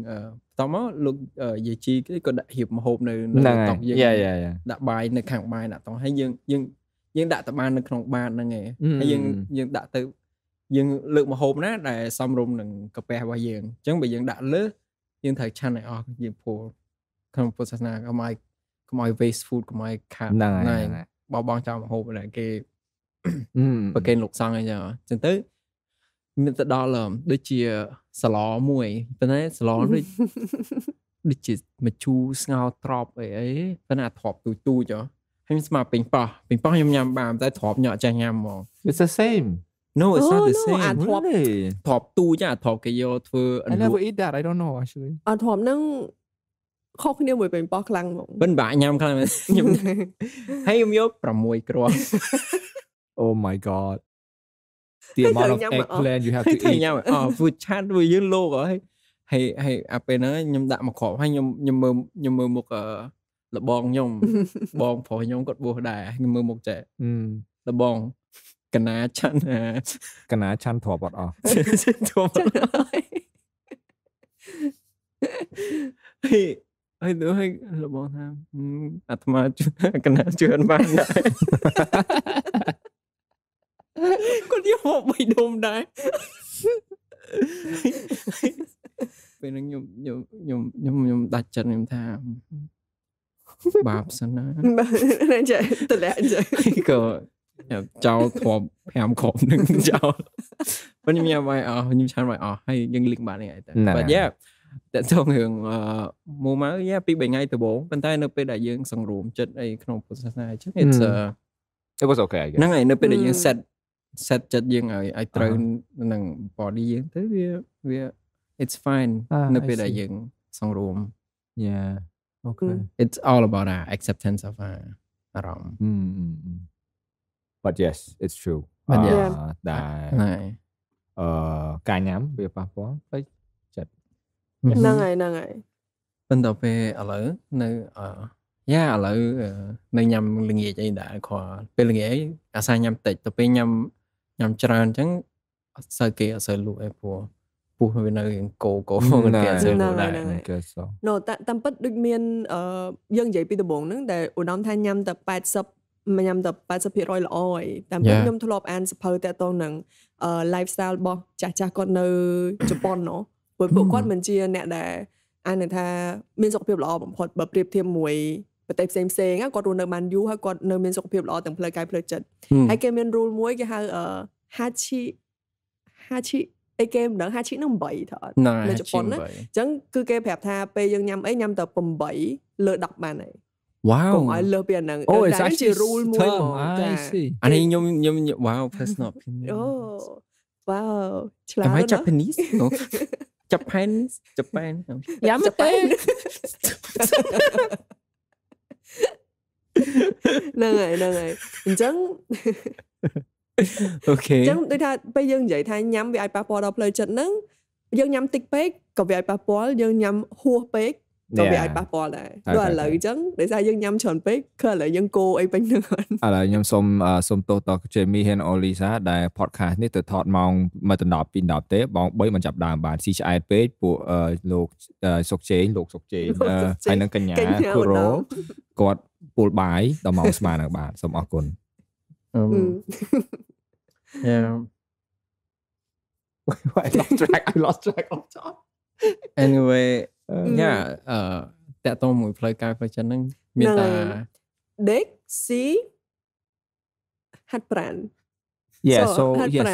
តមកលោកយាយជីគេក៏ដាក់ហៀបមហូបនៅនៅតុយើងដាក់បាយនៅខាងបាយដាក់តុហើយយើងយើងយើងដាក់តបាននៅក្នុងបាតហ្នឹងឯងហើយយើងយើងដាក់ទៅយើងលើកមហូបណាដែលសំរុំនឹងកាពះរបស់យើងអញ្ចឹងបើយើងដាក់លើយើងត្រូវឆាន់ឲ្យអស់យើងពោលក្នុងពុទ្ធសាសនាកុំឲ្យកុំឲ្យ waste food កុំឲ្យខាតហ្នឹងហើយបោះបង់ចោលមហូបដែលគេប្រកេនលោកសង្ឃអីចឹងអញ្ចឹងទៅមានទៅដល់ដូចជាសាឡមួយប៉ុន្តែសាឡដូចដូចជាមជូរស្ងោត្រប់អីអីប៉ុន្តែអាត្រប់ទូចទូចហ៎ខ្ញុំស្មើពេញប៉ោះពេញប៉ោះខ្ញុំញ៉ាំបានតែត្រប់ញ៉ក់ចេះញ៉ាំហ្មង It's the same No it's not the same អាត្រប់ត្រប់ទូចអាត្រប់គេយកធ្វើ I never eat that I don't know actually អាត្រប់ហ្នឹងខុសគ្នាមួយពេញប៉ោះខ្លាំងហ្មងមិនបាក់ញ៉ាំខ្លាំងខ្ញុំហើយខ្ញុំយក6គ្រាប់ Oh my god the amount of eggplant you have to eat ញ៉ាំអស់ food chat របស់យើងលោកហើយហើយហើយអាពេលហ្នឹងខ្ញុំដាក់មកគ្រាប់ហើយខ្ញុំខ្ញុំមើលខ្ញុំមើលមុខលបងខ្ញុំបងប្រុសខ្ញុំគាត់បួសដែរខ្ញុំមើលមុខចែលបងកណាឆាន់កណាឆាន់ធ្រាប់អត់អស់ធ្រាប់អត់ហេហើយនោះហើយលបងថាអាត្មាជួយកណាជឿនបានដែរគាត់យកបីដុំដែរពេលនឹងខ្ញុំខ្ញុំខ្ញុំខ្ញុំខ្ញុំដាច់ចិត្តខ្ញុំថាបាបសិនណាបាទចេះតលាក់ចេះក៏ចោលធំ5ក្រុមនឹងចោលមិនញ៉ាំឲ្យអស់ខ្ញុំឆានឲ្យអស់ហើយយើងលីងបាននេះឯងតែបាទយ៉ាតែចង់រឿងមួយមកយ៉ាពី3ថ្ងៃដំបូងប៉ុន្តែនៅពេលដែលយើង សង្រួមចិត្តអីក្នុងពុទ្ធសាសនាអញ្ចឹង it's it was okay ហ្នឹងហើយនៅពេលដែលយើង set set ចិត្តយើងឲ្យឲ្យត្រូវនឹង body យើងទៅវាវា it's fine នៅពេលដែលយើងសង្រួម yeah okay it's all about our acceptance of our អារម្មណ៍ but yes it's true ដែរអឺការញ៉ាំវាប៉ះពាល់ផ្លូវចិត្តហ្នឹងហើយហ្នឹងហើយបន្តពេលឥឡូវនៅអឺយ៉ាឥឡូវនៅញ៉ាំល្ងាចអីដែរខពេលល្ងាចអាសាញ៉ាំតិចទៅពេលញ៉ាំញ៉ាំច្រើនអញ្ចឹងអត់សូវគេអត់សូវលក់ឯព្រោះពស់វានៅរៀងកោកោគេអត់សូវលក់ដែរគេសោះ No តាមពិតដូចមានយើងនិយាយពីដំបងហ្នឹងដែលឧត្តមថាញ៉ាំតែ80មិនញ៉ាំតែ80%ល្អឯងតាមពិតខ្ញុំធ្លាប់អានសភៅតាក់ទងនឹង lifestyle របស់ចាស់ចាស់គាត់នៅជប៉ុនណោះពួកពួកគាត់មិនជាអ្នកដែលអានថាមានសុខភាពល្អបំផុតបើប្រៀបធៀបមួយប្រទេសផ្សេងផ្សេងគាត់រស់នៅបានយូរហើយគាត់នៅមានសុខភាពល្អទាំងផ្លូវកាយផ្លូវចិត្តហើយគេមាន rule មួយគេហៅ hachi hachi អីគេមិនដឹង hachi នឹង8ថតនៅជប៉ុនណាអញ្ចឹងគឺគេប្រាប់ថាពេលយើងញ៉ាំអីញ៉ាំតែ8លើ10បានហើយ Wow កុំឲ្យលើសពីអាហ្នឹងអូតែជា rule មួយហ្មងចាអានេះខ្ញុំខ្ញុំ wow personal opinion អូ wow ឆ្លាតណាស់ Japanese ជប៉ុនជប៉ុនយ៉ាមតែហ្នឹងហើយហ្នឹងហើយអញ្ចឹងអូខេអញ្ចឹងដូចថាពេលយើងនិយាយថាញ៉ាំវាអាចប៉ះពាល់ដល់ផ្លូវចិត្តហ្នឹងយើងញ៉ាំតិចពេកក៏វាអាចប៉ះពាល់យើងញ៉ាំហួសពេកក៏វាអាចប៉ះពាល់ដែរដូចឥឡូវអញ្ចឹងដោយសារយើងញ៉ាំច្រើនពេកគឺឥឡូវយើងគោអីពេញនឹងឥឡូវខ្ញុំសូមសូមទោសត Jamie Hen Olisa ដែល podcast នេះទៅថតម៉ោង1ដល់10 2ដល់ទេបង3មិនចាប់ដើមបានស៊ីឆ្អែតពេកពួកលោកសុកជេងលោកសុកជេងហើយនឹងកញ្ញាគូរ៉ូគាត់ពុលបាយដល់ម៉ោងស្មើនឹងបាទសូមអរគុណអឺ I lost track I lost track of time Anyway yeah អឺតាក់ទងមួយផ្លូវការផ្លូវចិនហ្នឹងមានតា Dex C ហាត់ប្រាន Yeah so yes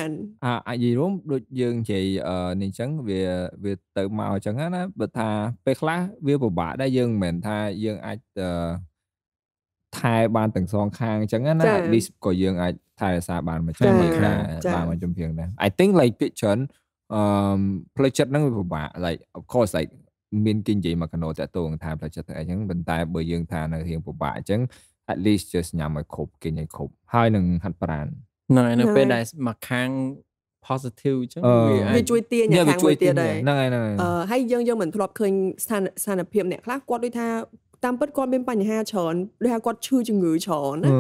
អាយីរួមដូចយើងនិយាយនេះអញ្ចឹងវាវាទៅមកអញ្ចឹងណាបើថាពេលខ្លះវាពិបាកដែរយើងមិនមែនថាយើងអាចអឺថែបានទាំងសងខាងអញ្ចឹងណា at least ក៏យើងអាចថែរក្សាបានមួយចំនួនដែរបានមួយចំនួនដែរ I think like ពាក្យច្រើនអឺផ្លូវចិត្តហ្នឹងវាពិបាក like of course like មានគេនិយាយមកកណោតតងថាផ្លូវចិត្តអីចឹងប៉ុន្តែបើយើងថានៅរៀងពិបាកអញ្ចឹង at least just ញ៉ាំឲ្យគ្រប់គេញ៉ាំគ្រប់ហើយនឹងហាត់ប្រាណហ្នឹងហើយនៅពេលដែលមកខាង positive អញ្ចឹងវាជួយទាញអ្នកខាងមួយទៀតដែរហ្នឹងហើយហ្នឹងហើយហើយយើងយើងមិនធ្លាប់ឃើញស្ថានភាពអ្នកខ្លះគាត់ដូចថាតាមពិតគាត់មានបញ្ហាច្រើនដូចថាគាត់ឈឺជំងឺច្រើនណា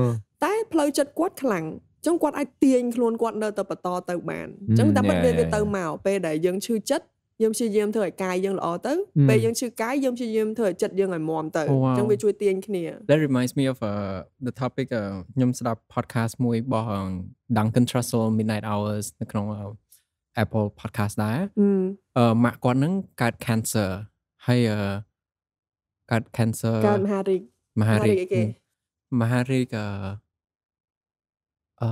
តែផ្លូវចិត្តគាត់ខ្លាំងចឹងគាត់អាចទាញខ្លួនគាត់នៅទៅបន្ត ទៅបានចឹងតែពិតវាទៅមកពេលដែលយើងឈឺចិត្តយើងព្យាយាមធ្វើឲ្យកាយយើងល្អទៅពេលយើងឈឺកាយយើងព្យាយាមធ្វើឲ្យចិត្តយើងឲ្យមាំទៅអញ្ចឹងវាជួយទាញគ្នា That reminds me of uh, the topic ខ្ញុំស្ដាប់ podcast មួយរបស់ Duncan Trussell Midnight Hours នៅក្នុង Apple podcast ដែរអឺម៉ាក់គាត់ហ្នឹងកើត cancer ហើយកើត cancer កើតមហារីកមហារីកគេមហារីកអឺ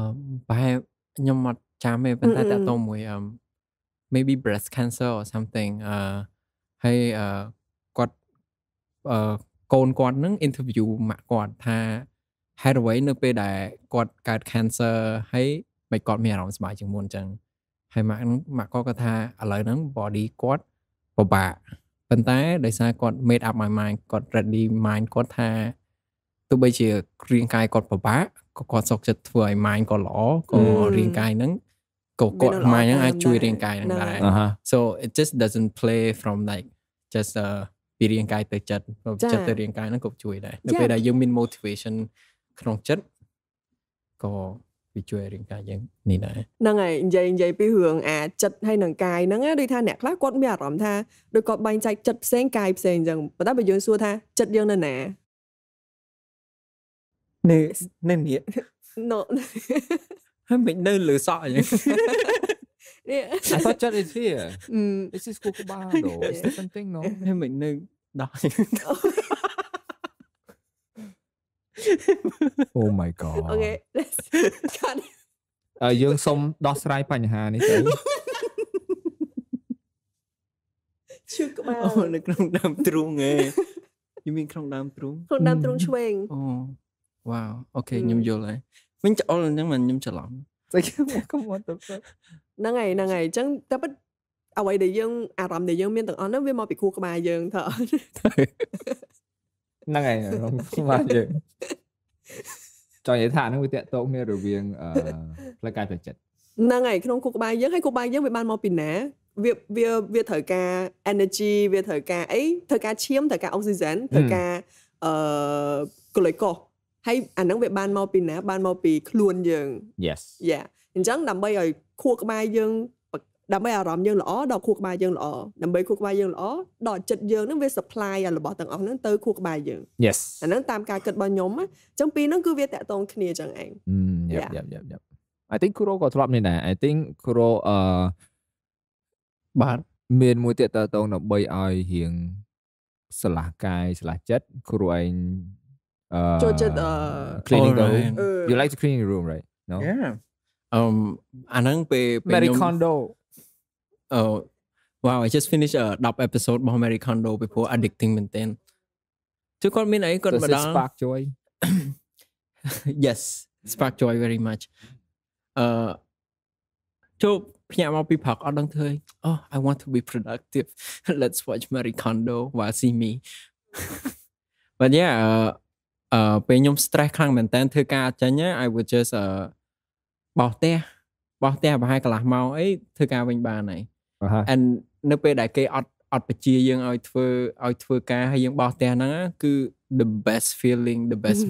ប្រហែលខ្ញុំអត់ចាំទេប៉ុន្តែតាក់ទងមួយ maybe breast cancer or something អឺហើយអឺគាត់អឺកូនគាត់នឹង interview ម៉ាក់គាត់ថាហេតុអ្វីនៅពេលដែលគាត់កើត cancer ហើយមិនគាត់មានអារម្មណ៍ស្បាយជាងមុនអញ្ចឹងហើយម៉ាក់ម៉ាក់គាត់ក៏ថាឥឡូវហ្នឹង body គាត់ពិបាកប៉ុន្តែដោយសារគាត់ made up my mind គាត់ ready mind គាត់ថាទោះបីជារាងកាយគាត់ពិបាកក៏គាត់សុខចិត្តធ្វើឲ្យ mind គាត់ល្អក៏រាងកាយហ្នឹងក៏គាត់ mind ហ្នឹងអាចជួយរាងកាយហ្នឹងដែរ so it just doesn't play from like just a ពីរាងកាយទៅចិត្តចិត្តទៅរាងកាយហ្នឹងក៏ជួយដែរនៅពេលដែលយើងមាន motivation ក្នុងចិត្តក៏វាជួយរាងកាយយើងនេះដែរហ្នឹងហើយនិយាយនិយាយពីរឿងអាចិត្តហើយនឹងកាយហ្នឹងដូចថាអ្នកខ្លះគាត់មានអារម្មណ៍ថាដូចគាត់បែងចែកចិត្តផ្សេងកាយផ្សេងអញ្ចឹងប៉ុន្តែបើយើងសួរថាចិត្តយើងនៅណានៅនៅនេះ no ហើយមិននៅលើសក់អញ្ចឹង Yeah. I thought that is here. Mm. This is Cucubano. It's something, no? មិននៅដល់ Oh my god អូខេ let's cut យើងសុំដោះស្រាយបញ្ហានេះទៅឈឺក្បាលអូនៅក្នុងដើមទ្រូងហ៎យីមានក្នុងដើមទ្រូងក្នុងដើមទ្រូងឆ្វេងអូវ៉ាវអូខេខ្ញុំយល់ហើយវិញច្អល់អញ្ចឹងមិនខ្ញុំច្រឡំតែខ្ញុំកុំមកទៅហ្នឹងហើយហ្នឹងហើយអញ្ចឹងតែពិតអ្វីដែលយើងអារម្មណ៍ដែលយើងមានទាំងអស់ហ្នឹងវាមកពីខួរក្បាលយើងថើហ្នឹងហើយខ្ញុំមកយើងចង់និយាយថាហ្នឹងវាតកតងគ្នារវាងផ្លូវកាយផ្លូវចិត្តហ្នឹងហើយក្នុងគូក្បាយយើងហើយគូក្បាយយើងវាបានមកពីណាវាវាវាត្រូវការ energy វាត្រូវការអីត្រូវការឈាមត្រូវការ oxygen ត្រូវការអឺកលុយកោហើយអាហ្នឹងវាបានមកពីណាបានមកពីខ្លួនយើង Yes Yeah អញ្ចឹងដើម្បីឲ្យខួរក្បាលយើងដើម្បីអារម្មណ៍យើងល្អដល់ខួរក្បាលយើងល្អដើម្បីខួរក្បាលយើងល្អដល់ចិត្តយើងនឹងវា supply របស់ទាំងអស់ហ្នឹងទៅខួរក្បាលយើង Yes អាហ្នឹងតាមការគិតរបស់ខ្ញុំអញ្ចឹងពីរហ្នឹងគឺវាតកតងគ្នាអញ្ចឹងឯង Yep yep yep yep I think គ្រូក៏ធ្លាប់នេះដែរ I think គ្រូអឺបាទមានមួយទៀតតតងដើម្បីឲ្យរៀងស្លាស់កាយស្លាស់ចិត្តគ្រូឯងអឺចូលចិត្តអឺ cleaning room you like to clean your room right no yeah um អាហ្នឹងពេលពេលខ្ញុំ Marie Kondo Oh wow I just finished 10 episode របស់ Mary Kondo ពីព្រោះ addicting មែនទែនគឺគាត់មានអីគាត់មកដល់ spark joy yes spark joy very much អឺចូលភ្ញាក់មក ពីព្រឹកអត់ដឹងធ្វើអី oh I want to be productive let's watch Marie Kondo while see me but yeah អឺពេលខ្ញុំ stress ខ្លាំងមែនតើធ្វើការចាញ់ I would just អឺបោះផ្ទះបោះផ្ទះប្រហែលកន្លះម៉ោងអីធ្វើការវិញបានហើយអិននៅពេលដែលគេអត់អត់បជាយើងឲ្យធ្វើឲ្យធ្វើការហើយយើងបោះផ្ទះហ្នឹងគឺ the best feeling the best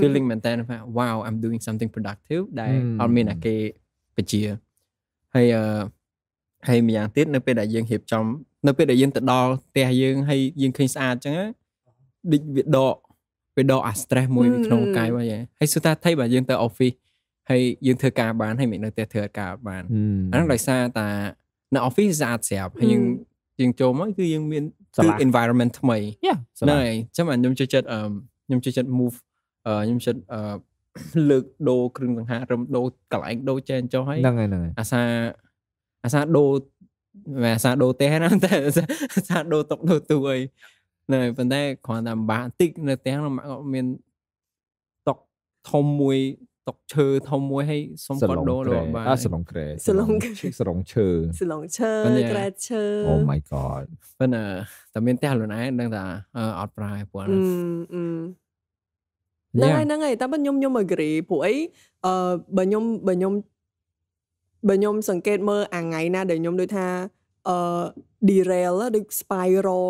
feeling មែនតើ wow i'm doing something productive ដែលអត់មានអាគេបជាហើយអឺហើយម្យ៉ាងទៀតនៅពេលដែលយើងរៀបចំនៅពេលដែលយើងទៅដល់ផ្ទះយើងហើយយើងឃើញស្អាតចឹងដូចវាដកវាដកអា stress មួយក្នុងកាយរបស់យើងហើយសុថាថៃបើយើងទៅ office ហើយយើងធ្វើការបានហើយមិននៅផ្ទះធ្វើការអត់បានអានោះដោយសារតានៅ office ស្អាតស្រាប់ហើយយើងយើងចូលមកគឺយើងមានគឺ environment ថ្មីហ្នឹងហើយចាំខ្ញុំចូលចិត្តខ្ញុំចូលចិត្ត move ខ្ញុំចិត្តលើកដូរគ្រឿងសង្ហារឹមដូរកន្លែងដូរចែនចុះហើយហ្នឹងហើយហ្នឹងហើយអាសាអាសាដូរអាសាដូរទេណាតែអាសាដូរតុកដូរទូអីហ្នឹងហើយប៉ុន្តែគ្រាន់តែម្បាតិចនៅផ្ទះខ្ញុំមានតុកធំមួយតុកឈើធំមួយហើយសុំគាត់ដូរលោកបាទអាសឡុងក្រែសឡុងឈើសឡុងឈើសឡុងឈើក្រែឈើអូ my god ប៉ុន្តែតែមានផ្ទះខ្លួនឯងដឹងថាអត់ប្រែព្រោះហ្នឹងហើយហ្នឹងហើយតែបើខ្ញុំខ្ញុំ agree ព្រោះអីអឺបើខ្ញុំបើខ្ញុំបើខ្ញុំសង្កេតមើលអាថ្ងៃណាដែលខ្ញុំដូចថាអឺ derail ដូច spiral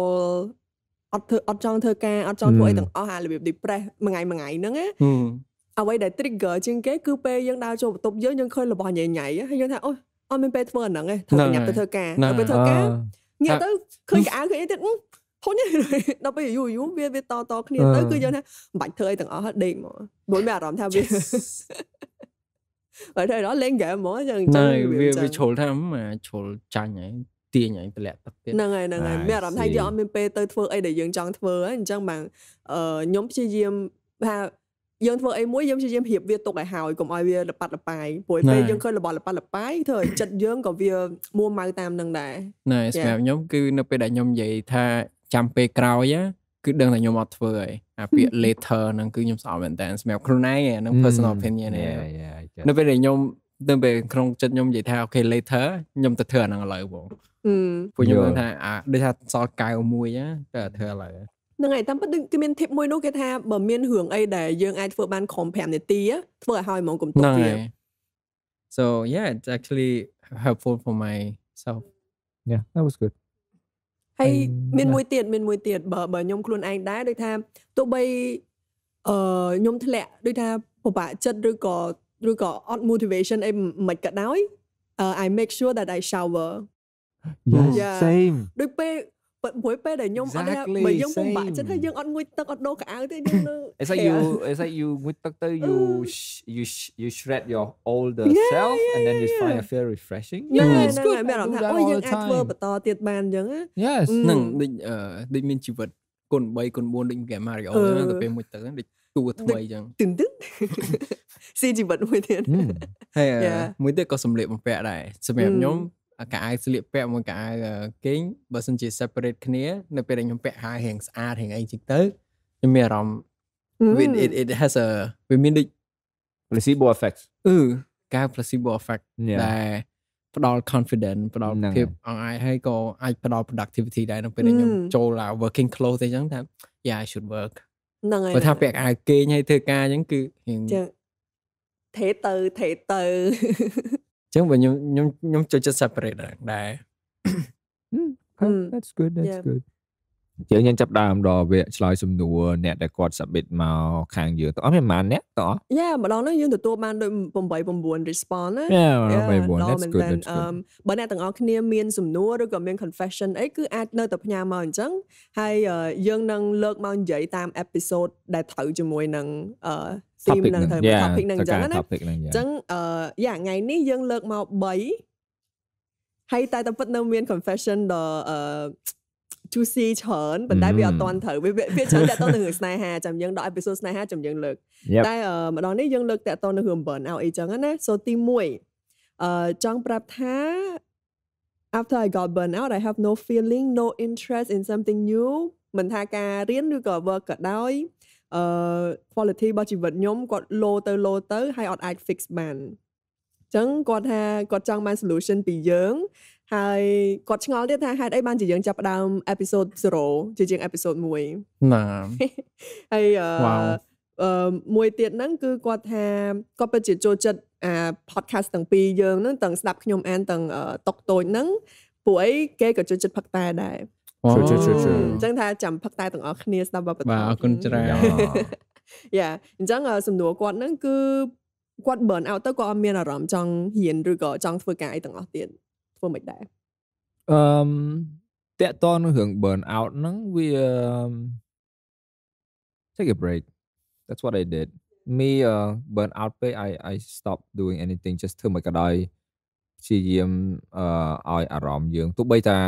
អត់ធ្វើអត់ចង់ធ្វើការអត់ចង់ធ្វើអីទាំងអស់អារបៀប depress មួយថ្ងៃមួយថ្ងៃហ្នឹងណាអ្វីដែល trigger ជាងគេគឺពេលយើងដើរចូលបន្ទប់យើងយើងឃើញរបស់ញ៉ៃញ៉ៃហើយយើងថាអូអត់មានពេលធ្វើអាហ្នឹងទេត្រូវប្រញាប់ទៅធ្វើការទៅពេលធ្វើការងាកទៅឃើញកៅអៅឃើញអីទៀតធុញដល់ពេលយូរយូរវាវាតតគ្នាទៅគឺយើងថាមិនបាច់ធ្វើអីទាំងអស់ដេកមកមិនមានអារម្មណ៍ថាវាអត់ដល់លេងហ្គេមមកចឹងចឹងវាវាជ្រុលថាអាជ្រុលចាញ់ហើយទាញហើយទម្លាក់ទឹកទៀតហ្នឹងហើយហ្នឹងហើយមានអារម្មណ៍ថាយើងអត់មានពេលទៅធ្វើអីដែលយើងចង់ធ្វើអញ្ចឹងបានខ្ញុំព្យាយាមថាយើងធ្វើអីមួយយើងព្យាយាមរៀបវាទុកឲ្យហើយកុំឲ្យវាលបាត់លបាយព្រោះពេលយើងឃើញរបស់លបាត់លបាយធ្វើឲ្យចិត្តយើងក៏វាមួម៉ៅតាមនឹងដែរណែសម្រាប់ខ្ញុំគឺនៅពេលដែលខ្ញុំនិយាយថាចាំពេលក្រោយគឺដឹងថាខ្ញុំអត់ធ្វើហើយអាពាក្យ later ហ្នឹងគឺខ្ញុំស្អប់មែនតើសម្រាប់ខ្លួនឯងហ្នឹង personal opinion នៅពេលដែលខ្ញុំនៅពេលក្នុងចិត្តខ្ញុំនិយាយថាអូខេ later ខ្ញុំទៅធ្វើអាហ្នឹងឥឡូវបងព្រោះខ្ញុំថាដូចថាសល់កៅមួយតែធ្វើឥឡូវហ្នឹងហើយតាមពិតគឺមានធីបមួយនោះគេថាបើមានរឿងអីដែលយើងអាចធ្វើបានក្រោម5នាទីធ្វើឲ្យហើយហ្មងកុំទុកវា So yeah it's actually helpful for myself Yeah that was good ហើយមានមួយទៀតមានមួយទៀតបើបើខ្ញុំខ្លួនឯងដែរដូចថាទោះបីអឺខ្ញុំធ្លាក់ដូចថាពិបាកចិត្តឬក៏ឬក៏អត់ motivation អីមិនក៏ដោយ I make sure that I shower Yes yeah. same ដូចពេលព្រោះពេលដែលខ្ញុំអត់បើយើងពុំបាក់ចិត្តហើយយើងអត់ងុយទឹកអត់ដូរកៅអៅទេយើងនៅ It's like you it's like you ងុយទឹកទៅ you you you shred your older yeah, self yeah, and then you find a feel refreshing yeah it's good មានអរថាអូយើងអាចធ្វើបន្តទៀតបានអញ្ចឹងហ្នឹងដូចដូចមានជីវិតគុណ3គុណ4ដូចហ្គេម Mario ហ្នឹងទៅពេលមួយទឹកហ្នឹងដូចតួថ្មីអញ្ចឹងទិនទិនស៊ីជីវិតមួយទៀតហើយមួយទៀតក៏សំលេចបំពាក់ដែរសម្រាប់ខ្ញុំកៅអៅស្លៀកពាក់មួយកៅអៅគេងបើសិនជា separate គ្នានៅពេលដែលខ្ញុំពាក់ហើយរៀងស្អាតរៀងអីចឹងទៅខ្ញុំមានអារម្មណ៍ with it it has a វាមានដូច placebo effect អឺកៅ placebo effect ដែលផ្ដល់ confidence ផ្ដល់ភាពអង្អាចហើយក៏អាចផ្ដល់ productivity ដែរនៅពេលដែលខ្ញុំចូល working close អីចឹងថា yeah I should work ហ្នឹងហើយបើថាពាក់អាវគេងហើយធ្វើការអញ្ចឹងគឺចឹងថេទៅថេទៅចឹងបើខ្ញុំខ្ញុំខ្ញុំចូលចិត្ត separate ដែរ that's good that's good យើងយើងចាប់ដើមដល់វគ្គឆ្លើយសំណួរអ្នកដែលគាត់ submit មកខាងយើងតោះអត់មានប៉ុន្មានអ្នកតោះយ៉ាម្ដងនោះយើងទទួលបានដូច8 9 response ណាយ៉ា8 9 that's good បើអ្នកទាំងអស់គ្នាមានសំណួរឬក៏មាន confession អីគឺអាចនៅតែផ្ញើមកអញ្ចឹងហើយយើងនឹងលើកមកនិយាយតាម episode ដែលត្រូវជាមួយនឹង theme នឹងទៅ topic នឹងអញ្ចឹងណាអញ្ចឹងយ៉ាថ្ងៃនេះយើងលើកមក3ហើយតែតែពិតនៅមាន confession ដល់ juicy ច្រើនប៉ុន្តែវាអត់តាន់ត្រូវវាវាច្រើនតកតទៅនឹងរឿងស្នេហាចាំយើងដល់ episode ស្នេហាចាំយើង លើកតែម្ដងនេះយើងលើកតកតទៅនឹងរឿង burn out អីចឹងណា so ទី1អឺចង់ប្រាប់ថា after i got burn out i have no feeling no interest in something new មិនថាការរៀនឬក៏ work ក៏ដោយអឺ quality របស់ជីវិតខ្ញុំគាត់លោទៅលោទៅហើយអត់អាច fix បានអញ្ចឹងគាត់ថាគាត់ចង់បាន solution ពីយើងហើយគាត់ឆ្ងល់ទៀតថាហេតុអីបានជាយើងចាប់ផ្ដើមអេពីសូត0ជាជាងអេពីសូត1ណាហើយអឺមួយទៀតហ្នឹងគឺគាត់ថាគាត់ពិតជាចូលចិត្តអា podcast ទាំងពីរយើងហ្នឹងទាំងស្ដាប់ខ្ញុំអានទាំងតុកតូចហ្នឹងពួកអីគេក៏ចូលចិត្តផឹកតែដែរអញ្ចឹងថាចាំផឹកតែទាំងអស់គ្នាស្ដាប់បបតបាទអរគុណច្រើនយ៉ាអញ្ចឹងសំណួរគាត់ហ្នឹងគឺគាត់ burn out ទៅគាត់អត់មានអារម្មណ៍ចង់ហ៊ានឬក៏ចង់ធ្វើការអីទាំងអស់ទៀតធ្វើមិនដែរអឺតកតនឹងរឿង burn out ហ្នឹងវា take a break that's what i did me uh, burn out ពេក i i stop doing anything just ធ្វើមិនក៏ដោយព្យាយាមអឺឲ្យអារម្មណ៍យើងទោះបីតា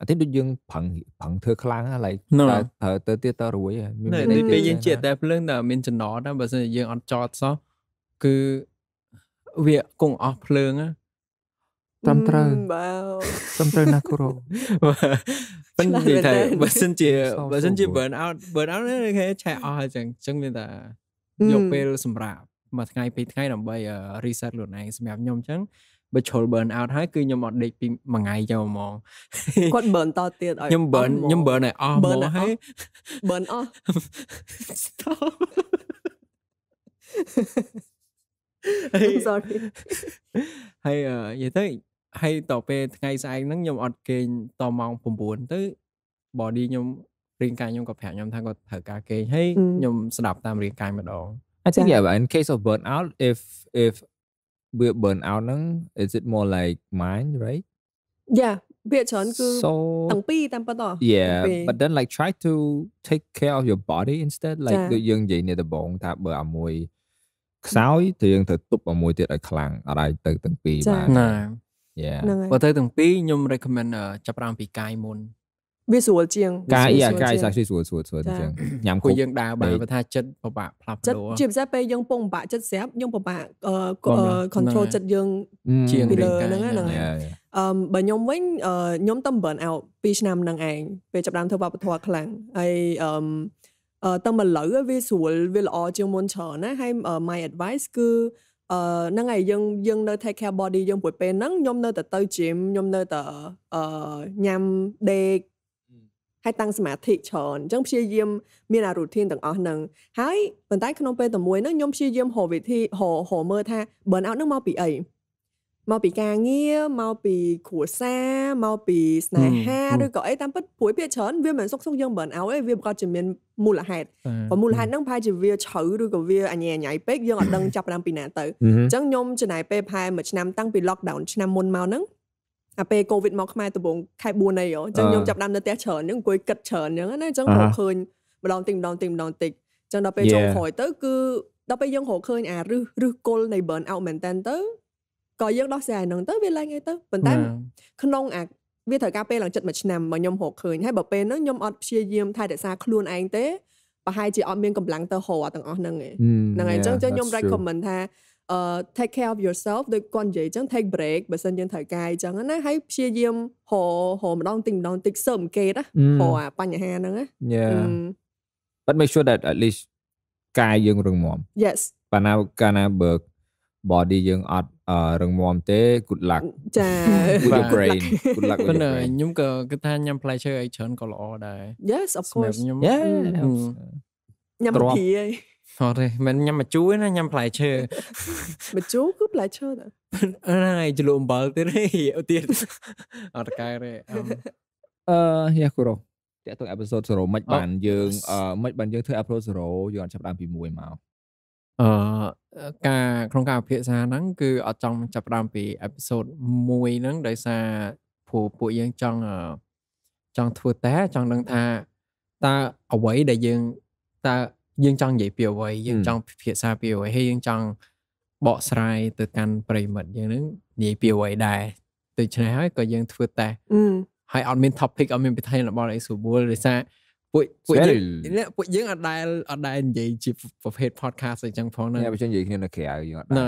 អតិដូចយើងប្រឹងប្រឹងធ្វើខ្លាំងហ្នឹងឡើយតែប្រើទៅទៀតទៅរួយមាននេះពេលយើងជាតែភ្លើងតែមានចំណតបើមិនយើងអត់ចតសោះគឺវាគង់អស់ភ្លើងត្រឹមត្រូវត្រឹមត្រូវណាគ្រូប៉ិននិយាយថាបើសិនជាបើសិនជា burn out burn out គេឆែអស់ហើយចឹងចឹងមានតែយកពេលសម្រាប់មួយថ្ងៃពីរថ្ងៃដើម្បី reset ខ្លួនឯងសម្រាប់ខ្ញុំចឹងបើឈុល burn out ហើយគឺខ្ញុំអត់ដេកពីមួយថ្ងៃចូលហ្មងគាត់ burn តទៀតឲ្យខ្ញុំ burn ខ្ញុំ burn ឲ្យអស់ហ្មងហើយ burn អស់ stop sorry ហើយនិយាយទៅហើយតទៅថ្ងៃស្អែកហ្នឹងខ្ញុំអត់គេងតម៉ោង9ទៅ body ខ្ញុំរាងកាយខ្ញុំក៏ប្រាប់ខ្ញុំថាគាត់ត្រូវការគេងហើយខ្ញុំស្ដាប់តាមរាងកាយម្ដង I think yeah but in case of burnout if if we burn out ហ្នឹង is it more like mind right yeah វាច្រើនគឺតាំងពីតាមប៉ុត Yeah but then like try to take care of your body instead like ដូចយើងនិយាយនេះដំបូងថាបើអាមួយខ្សោយទៅយើងត្រូវទប់ឲ្យមួយទៀតឲ្យខ្លាំងអត់ឲ្យទៅទាំងពីរបានណាយ៉ាបើទៅទាំងពីរខ្ញុំ recommend ចាប់ប្រាំពីកាយមុនវាស្រួលជាងកាយអាកាយសាស្ត្រីស្រួលស្រួលស្រួលជាងញ៉ាំគួរយើងដើរបានបើថាចិត្តពិបាកផ្លាស់ប្ដូរចិត្តជាពិសេសពេលយើងពងពិបាកចិត្តស្រាប់យើងពិបាក control ចិត្តយើងជាងពីលើហ្នឹងហ្នឹងអឺបើខ្ញុំវិញខ្ញុំទៅ burn out ពីឆ្នាំហ្នឹងឯងពេលចាប់ដើមធ្វើវប្បធម៌ខ្លាំងហើយអឺតែមកលើវាស្រួលវាល្អជាងមុនច្រើនណាហើយ my advice គឺអឺហ្នឹងហើយយើងយើងនៅ take care body យើងមួយពេលហ្នឹងខ្ញុំនៅតែទៅ gym ខ្ញុំនៅតែអឺញ៉ាំដេកហើយតាំងសមាធិច្រើនអញ្ចឹងព្យាយាមមានអា routine ទាំងអស់ហ្នឹងហើយប៉ុន្តែក្នុងពេលតែមួយហ្នឹងខ្ញុំព្យាយាមរកវិធីរកមើលថា burn out ហ្នឹងមកពីអីមកពីការងារមកពីគ្រួសារមកពីស្នេហាឬក៏អីតាមពិតព្រួយភាច្រើនវាមិនសុកសុកយើង burn out ទេវាប្រកបជាមានមូលហេតុព្រោះមូលហេតុហ្នឹងប្រហែលជាវាជ្រៅឬក៏វាអញ្ញាញ៉ៃពេកយើងអត់ដឹងចាប់ផ្ដើមពីណាទៅអញ្ចឹងខ្ញុំចំណាយពេលប្រហែលមួយឆ្នាំតាំងពី lockdown ឆ្នាំមុនមកហ្នឹងអាពេល covid មកខ្មែរដំបូងខែ4នេះហ៎អញ្ចឹងខ្ញុំចាប់ដើមនៅផ្ទះច្រើនហ្នឹងអង្គុយគិតច្រើនហ្នឹងណាអញ្ចឹងរកឃើញម្ដងតិចម្ដងតិចម្ដងតិចអញ្ចឹងដល់ពេលចូលក្រោយទៅគឺដល់ពេលយើងរកឃើញអារឹសរឹសគល់នៃ burn out មែនតើក៏យើងដោះស្រាយហ្នឹងទៅវាឡើងអីទៅប៉ុន្តែក្នុងអាវាត្រូវការពេលឡើងចិត្តមួយឆ្នាំមកខ្ញុំរកឃើញហើយបើពេលហ្នឹងខ្ញុំអត់ព្យាយាមថែរក្សាខ្លួនឯងទេប្រហែលជាអត់មានកម្លាំងទៅហៅទាំងអស់ហ្នឹងឯងហ្នឹងហើយអញ្ចឹងខ្ញុំ recommend ថា uh take care of yourself ដូចគាត់និយាយអញ្ចឹង take break បើសិនយើងត្រូវការអញ្ចឹងណាហើយព្យាយាមហៅហៅម្ដងតិចម្ដងតិចសើមកេតណាហៅអាបញ្ហាហ្នឹងណា Yeah but make sure that at least កាយយើងរឹងមាំ Yes បើណាកាលណាបើ body យើងអត់រឹងមាំទេ good luck ចា good luck brain good luck ប៉ុន្តែខ្ញុំក៏គិតថាញ៉ាំ pleasure អីច្រើនក៏ល្អដែរ Yes of course ខ្ញុំញ៉ាំពីអីអត់ទេមិនញ៉ាំមកជួយណាញ៉ាំផ្លែឈើមកជួយគឺផ្លែឈើណាហើយជលអំបិលទៀតអូទៀតអត់កែទេអឺយ៉ាគូរ៉ូតាក់ទងអេពីសូត0មិនបានយើងមិនបានយើងធ្វើ upload 0យើងអត់ចាប់ដើមពី1មកអឺការក្នុងការពិភាក្សាហ្នឹងគឺអត់ចង់ចាប់ផ្ដើមពីអេពីសូត1ហ្នឹងដោយសារព្រោះពួកយើងចង់ចង់ធ្វើតែចង់ដឹងថាតើអ្វីដែលយើងតើយើងចង់និយាយពីអ្វីយើងចង់ពិភាក្សាពីអ្វីហើយយើងចង់បកស្រាយទៅកាន់ប្រិមិត្តយើងនឹងនិយាយពីអ្វីដែរដូច្នេះហើយក៏យើងធ្វើតែហើយអត់មាន topic អត់មានប្រធានបទអីស្រួលដោយសារពួកពួកយើងពួកយើងអត់ដែលអត់ដែលនិយាយជាប្រភេទ podcast អីចឹងផងណាតែបើយើងនិយាយគ្នានៅក្រៅយើងអត់ដែរ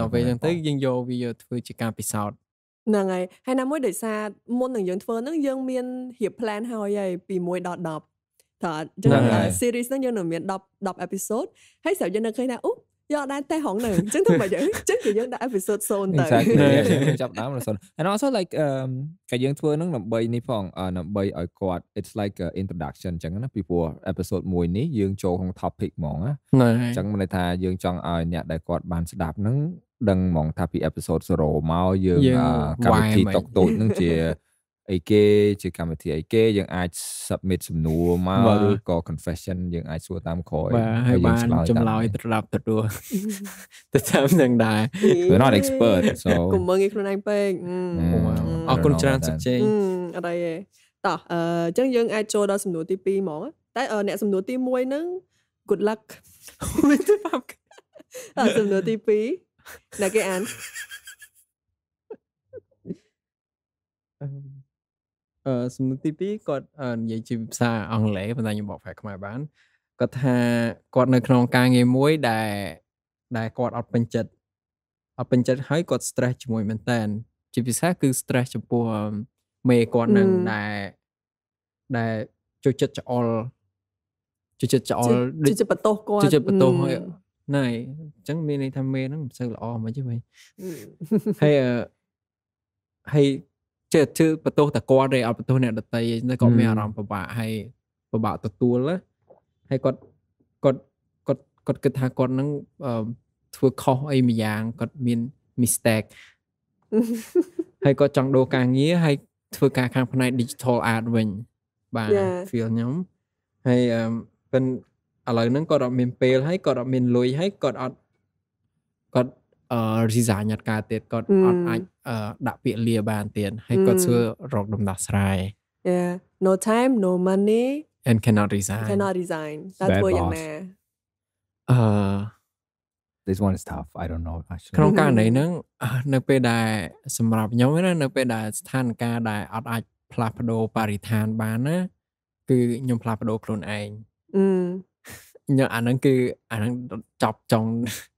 ដល់ពេលចឹងទៅយើងយកវាធ្វើជាការពិសោធន៍ហ្នឹងហើយហើយណាមួយដោយសារមុននឹងយើងធ្វើហ្នឹងយើងមានរៀប plan ហើយហើយ ពី1ដល់10តើចឹង series ហ្នឹងយើងនៅមាន10 10 episode ហើយស្រាប់យើងនៅឃើញថាអូយកដែរតែហងនៅអញ្ចឹងធ្វើម៉េចអញ្ចឹងគេយើងដាក់ episode 0ទៅចាប់ដើមដល់0 and also like គេយើងធ្វើនឹងដើម្បីនេះផងដើម្បីឲ្យគាត់ it's like a introduction អញ្ចឹងណាពីព្រោះ episode 1នេះយើងចូលក្នុង topic ហ្មងណាអញ្ចឹងមានន័យថាយើងចង់ឲ្យអ្នកដែលគាត់បានស្ដាប់នឹងដឹងហ្មងថាពី episode 0មកយើងកម្មវិធីតុកតូចនឹងជាអីគេជាកម្មវិធីអីគេយើងអាច submit សំណួរមកឬក៏ confession យើងអាចសួរតាមក្រោយហើយបានចម្លើយត្រឡប់ទទួលទៅតាមនឹងដែរ We're not expert so កុំមើងឯខ្លួនឯងពេកអរគុណច្រើនសុខជេងអត់អីទេតោះអញ្ចឹងយើងអាចចូលដល់សំណួរទី2ហ្មងតែអ្នក សំណួរទី1ហ្នឹង good luck with the pub អត់សំណួរទី2អ្នកគេអានអឺសំណួរទី2គាត់និយាយជាភាសាអង់គ្លេសប៉ុន្តែខ្ញុំបកប្រែខ្មែរបានគាត់ថាគាត់ នៅក្នុងការងារមួយដែលដែលគាត់អត់ពេញចិត្តអត់ពេញចិត្តហើយគាត់ stress ជាមួយមែនតើជាពិសេសគឺ stress ចំពោះមេគាត់នឹងដែលដែលចូលចិត្តច្អល់ចូលចិត្តច្អល់ចូលចិត្តបន្ទោសគាត់ចូលចិត្តបន្ទោសហើយណៃអញ្ចឹងមានន័យថាមេហ្នឹងមិនសូវល្អមកទេវិញហើយហើយជាជឿបន្ទោសតែគាត់ទេអត់បន្ទោសអ្នកដតីទេគាត់មានអារម្មណ៍ពិបាកហើយពិបាកទទួលហើយគាត់គាត់គាត់គាត់គិតថាគាត់នឹងធ្វើខុសអីម្យ៉ាងគាត់មាន mistake ហើយគាត់ចង់ដូរការងារហើយធ្វើការខាងផ្នែក digital art វិញបាទ feel ខ្ញុំហើយអឺពិនឥឡូវហ្នឹងគាត់អត់មានពេលហើយគាត់អត់មានលុយហើយគាត់អត់គាត់ designer កាទៀតគាត់អត់អាចដាក់ពាក្យលាបានទៀតហើយគាត់ធ្វើរកដំណោះស្រាយ Yeah no time no money and cannot resign cannot resign តែធ្វើយ៉ាងណាអឺ this one is tough i don't know actually ក្នុងករណីហ្នឹងនៅពេលដែលសម្រាប់ខ្ញុំណានៅពេលដែលស្ថានភាពដែលអត់អាចផ្លាស់ប្ដូរបរិស្ថានបានណាគឺខ្ញុំផ្លាស់ប្ដូរខ្លួនឯងខ្ញុំអាហ្នឹងគឺអាហ្នឹងចប់ចុង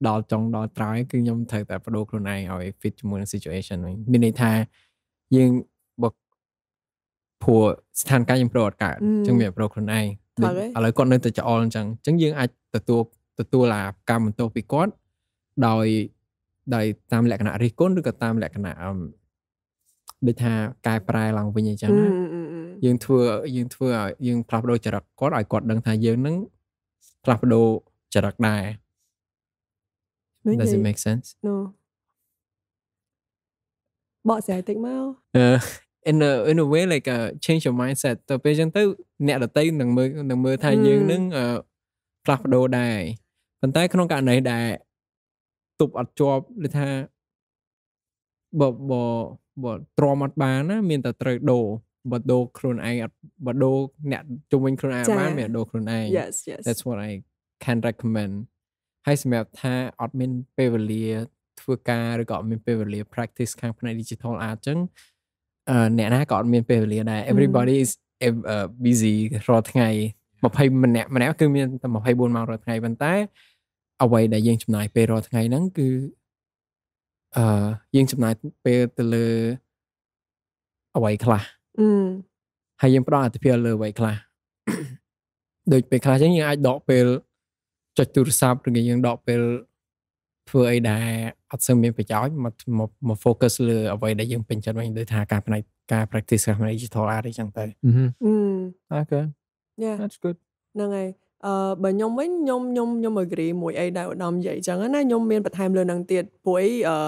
ដល់ចុងដល់ត្រើយគឺខ្ញុំត្រូវតែបដូរខ្លួនឯងឲ្យ fit ជាមួយនឹង situation វិញមានន័យថាយើងបើព្រោះស្ថានភាពយើងប្រត់កើតអញ្ចឹងមានប្រត់ខ្លួនឯងឥឡូវគាត់នៅតែច្អល់អញ្ចឹងអញ្ចឹងយើងអាចទទួលទទួលអាកម្មបន្ទោសពីគាត់ដោយដោយតាមលក្ខណៈរិះគន់ឬក៏តាមលក្ខណៈដូចថាកែប្រែឡើងវិញអញ្ចឹងយើងធ្វើយើងធ្វើឲ្យយើងផ្លាស់ប្ដូរចរិតគាត់ឲ្យគាត់ដឹងថាយើងនឹងផ្លាស់ប្ដូរចរិតដែរ Does it make sense? No. បកស្រាយតិចមក in a in a way like uh, change your mindset ទៅពេលចឹងទៅអ្នកដតីនឹងមើលនឹងមើលថាយើងនឹងផ្លាស់ប្ដូរដែរប៉ុន្តែក្នុងករណីដែលទប់អត់ជាប់ដូចថាបើបើបើទ្រាំអត់បានណាមានតែត្រូវដូរបើដូរខ្លួនឯងអត់បើដូរអ្នកជុំវិញខ្លួនឯងបានមានដូរខ្លួនឯង Yes yes That's what I can recommend ហើយសម្រាប់ថាអត់មានពេលវេលាធ្វើការឬក៏អត់មានពេលវេលា practice ខាងផ្នែក digital art អញ្ចឹងអ្នកណាក៏អត់មានពេលវេលាដែរ everybody is busy រាល់ថ្ងៃ20ម្នាក់ម្នាក់គឺមានតែ24ម៉ោងរាល់ថ្ងៃប៉ុន្តែ អ្វីដែលយើងចំណាយពេលរាល់ថ្ងៃហ្នឹងគឺអឺយើងចំណាយពេលទៅលើអ្វីខ្លះហើយយើងផ្ដល់អត្ថប្រយោជន៍លើអ្វីខ្លះដូចពេលខ្លះចឹងយើងអាចដកពេលចុចទូរស័ព្ទឬក៏យើងដកពេលធ្វើអីដែលអត់សូវមានប្រយោជន៍មកមក focus លើអ្វីដែលយើងពេញចិត្តវិញដូចថាការផ្នែកការ practice ការផ្នែក digital art អីចឹងទៅអូខេ Yeah that's good ហ្នឹងហើយអឺបើខ្ញុំវិញខ្ញុំខ្ញុំខ្ញុំ agree មួយអីដែលឧត្តមនិយាយចឹងណាខ្ញុំមានបន្ថែមលើនឹងទៀតពួកអីអឺ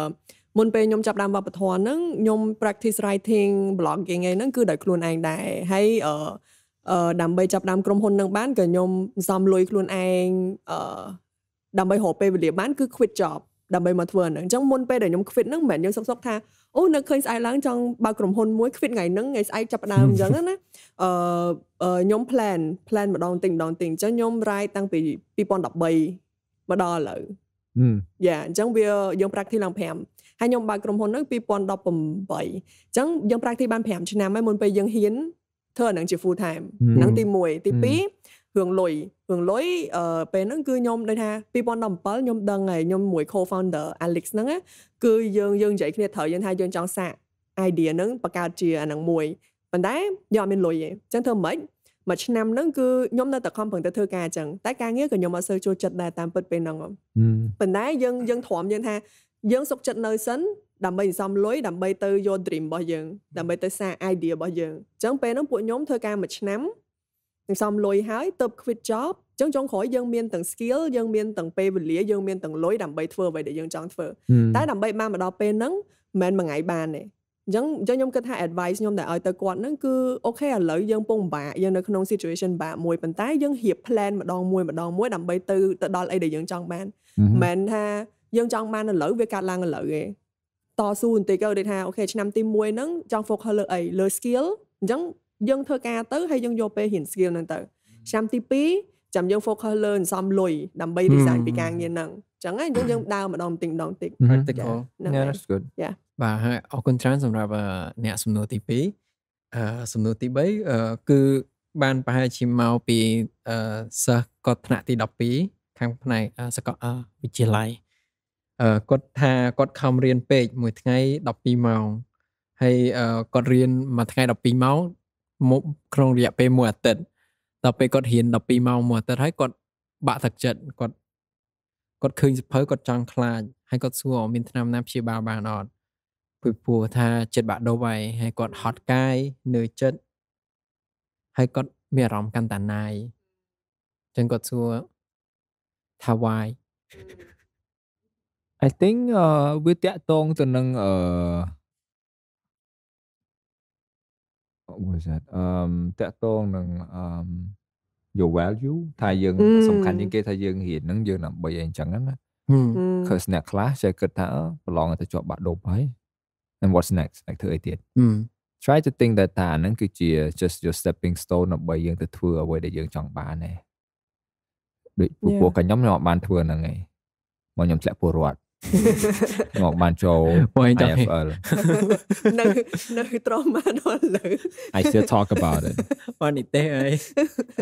មុនពេលខ្ញុំចាប់ដើមវប្បធម៌ហ្នឹងខ្ញុំ practice writing blogging ឯហ្នឹងគឺដោយខ្លួនឯងដែរហើយអឺអឺដើម្បីចាប់ដើមក្រុមហ៊ុននឹងបានក៏ខ្ញុំសំលុយខ្លួនឯងអឺដើម្បីរកពេលវេលាបានគឺ quit job ដើម្បីមកធ្វើហ្នឹងអញ្ចឹងមុនពេលដែលខ្ញុំ quit ហ្នឹងមិនមែនខ្ញុំសុកសុកថាអូនៅឃើញស្អែកឡើងចង់បើកក្រុមហ៊ុនមួយ quit ថ្ងៃហ្នឹងថ្ងៃស្អែកចាប់ដើមអញ្ចឹងណាអឺខ្ញុំ plan plan ម្ដងទិញម្ដងទិញអញ្ចឹងខ្ញុំ write តាំងពី2013មកដល់ឥឡូវយ៉ាអញ្ចឹងវាយើង practice ឡើង5ហើយខ្ញុំបើកក្រុមហ៊ុនហ្នឹង2018អញ្ចឹងយើង practice បាន5ឆ្នាំហើយមុនពេលយើងហ៊ានធ្វើអានឹងជា full time ហ្នឹងទី1ទី2រឿងលុយរឿងលុយអឺពេលហ្នឹងគឺខ្ញុំដូចថា2017ខ្ញុំដឹងហើយខ្ញុំមួយ co-founder Alex ហ្នឹងគឺយើងយើងនិយាយគ្នាត្រូវយើងថាយើងចង់សាក idea ហ្នឹងបង្កើតជាអានឹងមួយប៉ុន្តែយើងអត់មានលុយទេអញ្ចឹងធ្វើម៉េចមួយឆ្នាំហ្នឹងគឺខ្ញុំនៅតែខំប្រឹងទៅធ្វើការអញ្ចឹងតែការងារក៏ខ្ញុំអត់សូវចូលចិត្តដែរតាមពិតពេលហ្នឹងប៉ុន្តែយើងយើងទ្រាំយើងថាយើងសុកចិត្តនៅសិនដើម្បីសំលុយដើម្បីទៅយក dream របស់យើងដើម្បីទៅសារ idea របស់យើងអញ្ចឹងពេលហ្នឹងពួកខ្ញុំធ្វើការមួយឆ្នាំនឹងសំលុយហើយទៅ quit job អញ្ចឹងចុងក្រោយយើងមានទាំង skill យើងមានទាំងពេលវេលាយើងមានទាំងលុយដើម្បីធ្វើអ្វីដែលយើងចង់ធ្វើតែដើម្បីបានមកដល់ពេលហ្នឹងមិនមែនមួយថ្ងៃបានទេអញ្ចឹងអញ្ចឹងខ្ញុំគិតថា advice ខ្ញុំដែលឲ្យទៅគាត់ហ្នឹងគឺអូខេឥឡូវយើងពងពិបាកយើងនៅក្នុង situation ពិបាកមួយប៉ុន្តែយើងរៀប plan ម្ដងមួយម្ដងមួយដើម្បីទៅទៅដល់អីដែលយើងចង់បានមិនមែនថាយើងចង់បានឥឡូវវាកាត់ឡើងឥឡូវឯងតស៊ូបន្តិចក៏ដូចថាអូខេឆ្នាំទី1ហ្នឹងចង់ focus លើអីលើ skill អញ្ចឹងយើងធ្វើការទៅហើយយើងយកពេលរៀន skill ហ្នឹងទៅឆ្នាំទី2ចាំយើង focus លើសន្សំលុយដើម្បី resign ពីការងារហ្នឹងចឹងហ្នឹងយើងដើរម្ដងបន្តិចម្ដងបន្តិច practical yeah that's good yeah បាទហើយអរគុណច្រើនសម្រាប់អ្នកសំណួរទី2អឺសំណួរទី3គឺបានប្រហែលជាមកពីសិស្សកត់ថ្នាក់ទី12ខាងផ្នែកសកលវិទ្យាល័យគាត់ថាគាត់ខំរៀនពេកមួយថ្ងៃ12ម៉ោងហើយគាត់រៀនមួយថ្ងៃ12ម៉ោងមកក្នុងរយៈពេលមួយអាទិត្យដល់ពេលគាត់រៀន12ម៉ោងមួយអាទិត្យហើយគាត់បាក់ទឹកចិត្តគាត់គាត់ឃើញសភៅគាត់ចង់ខ្លាចហើយគាត់សួរមានឆ្នាំណាព្យាបាលបានអត់ពីព្រោះថាចិត្តបាក់ដប់ហើយហើយគាត់ហត់កាយនឿយចិត្តហើយគាត់មានអារម្មណ៍កាន់តាណាយចឹងគាត់សួរថា why I think វាតាក់ទងទៅនឹងអឺ what was that um តាក់ទងនឹង um your value ថាយើងសំខាន់ជាងគេថាយើងរៀនហ្នឹងយើងដើម្បីអីអញ្ចឹងណា cause អ្នកខ្លះចេះគិតថាប្រឡងទៅជាប់បាក់ដប់ហើយ and what's next អ្នកធ្វើអីទៀត try to think that ថាហ្នឹងគឺជា just your stepping stone ដើម្បីយើងទៅធ្វើអ្វីដែលយើងចង់បានទេដូចពួកពួកកញ្ញុំខ្ញុំអត់បាន ធ្វើហ្នឹងឯងមកខ្ញុំធ្លាក់ពលរដ្ឋមកបានចូល IFL នៅនៅត្រង់មកដល់លើ I still talk about it បាននេះទេអី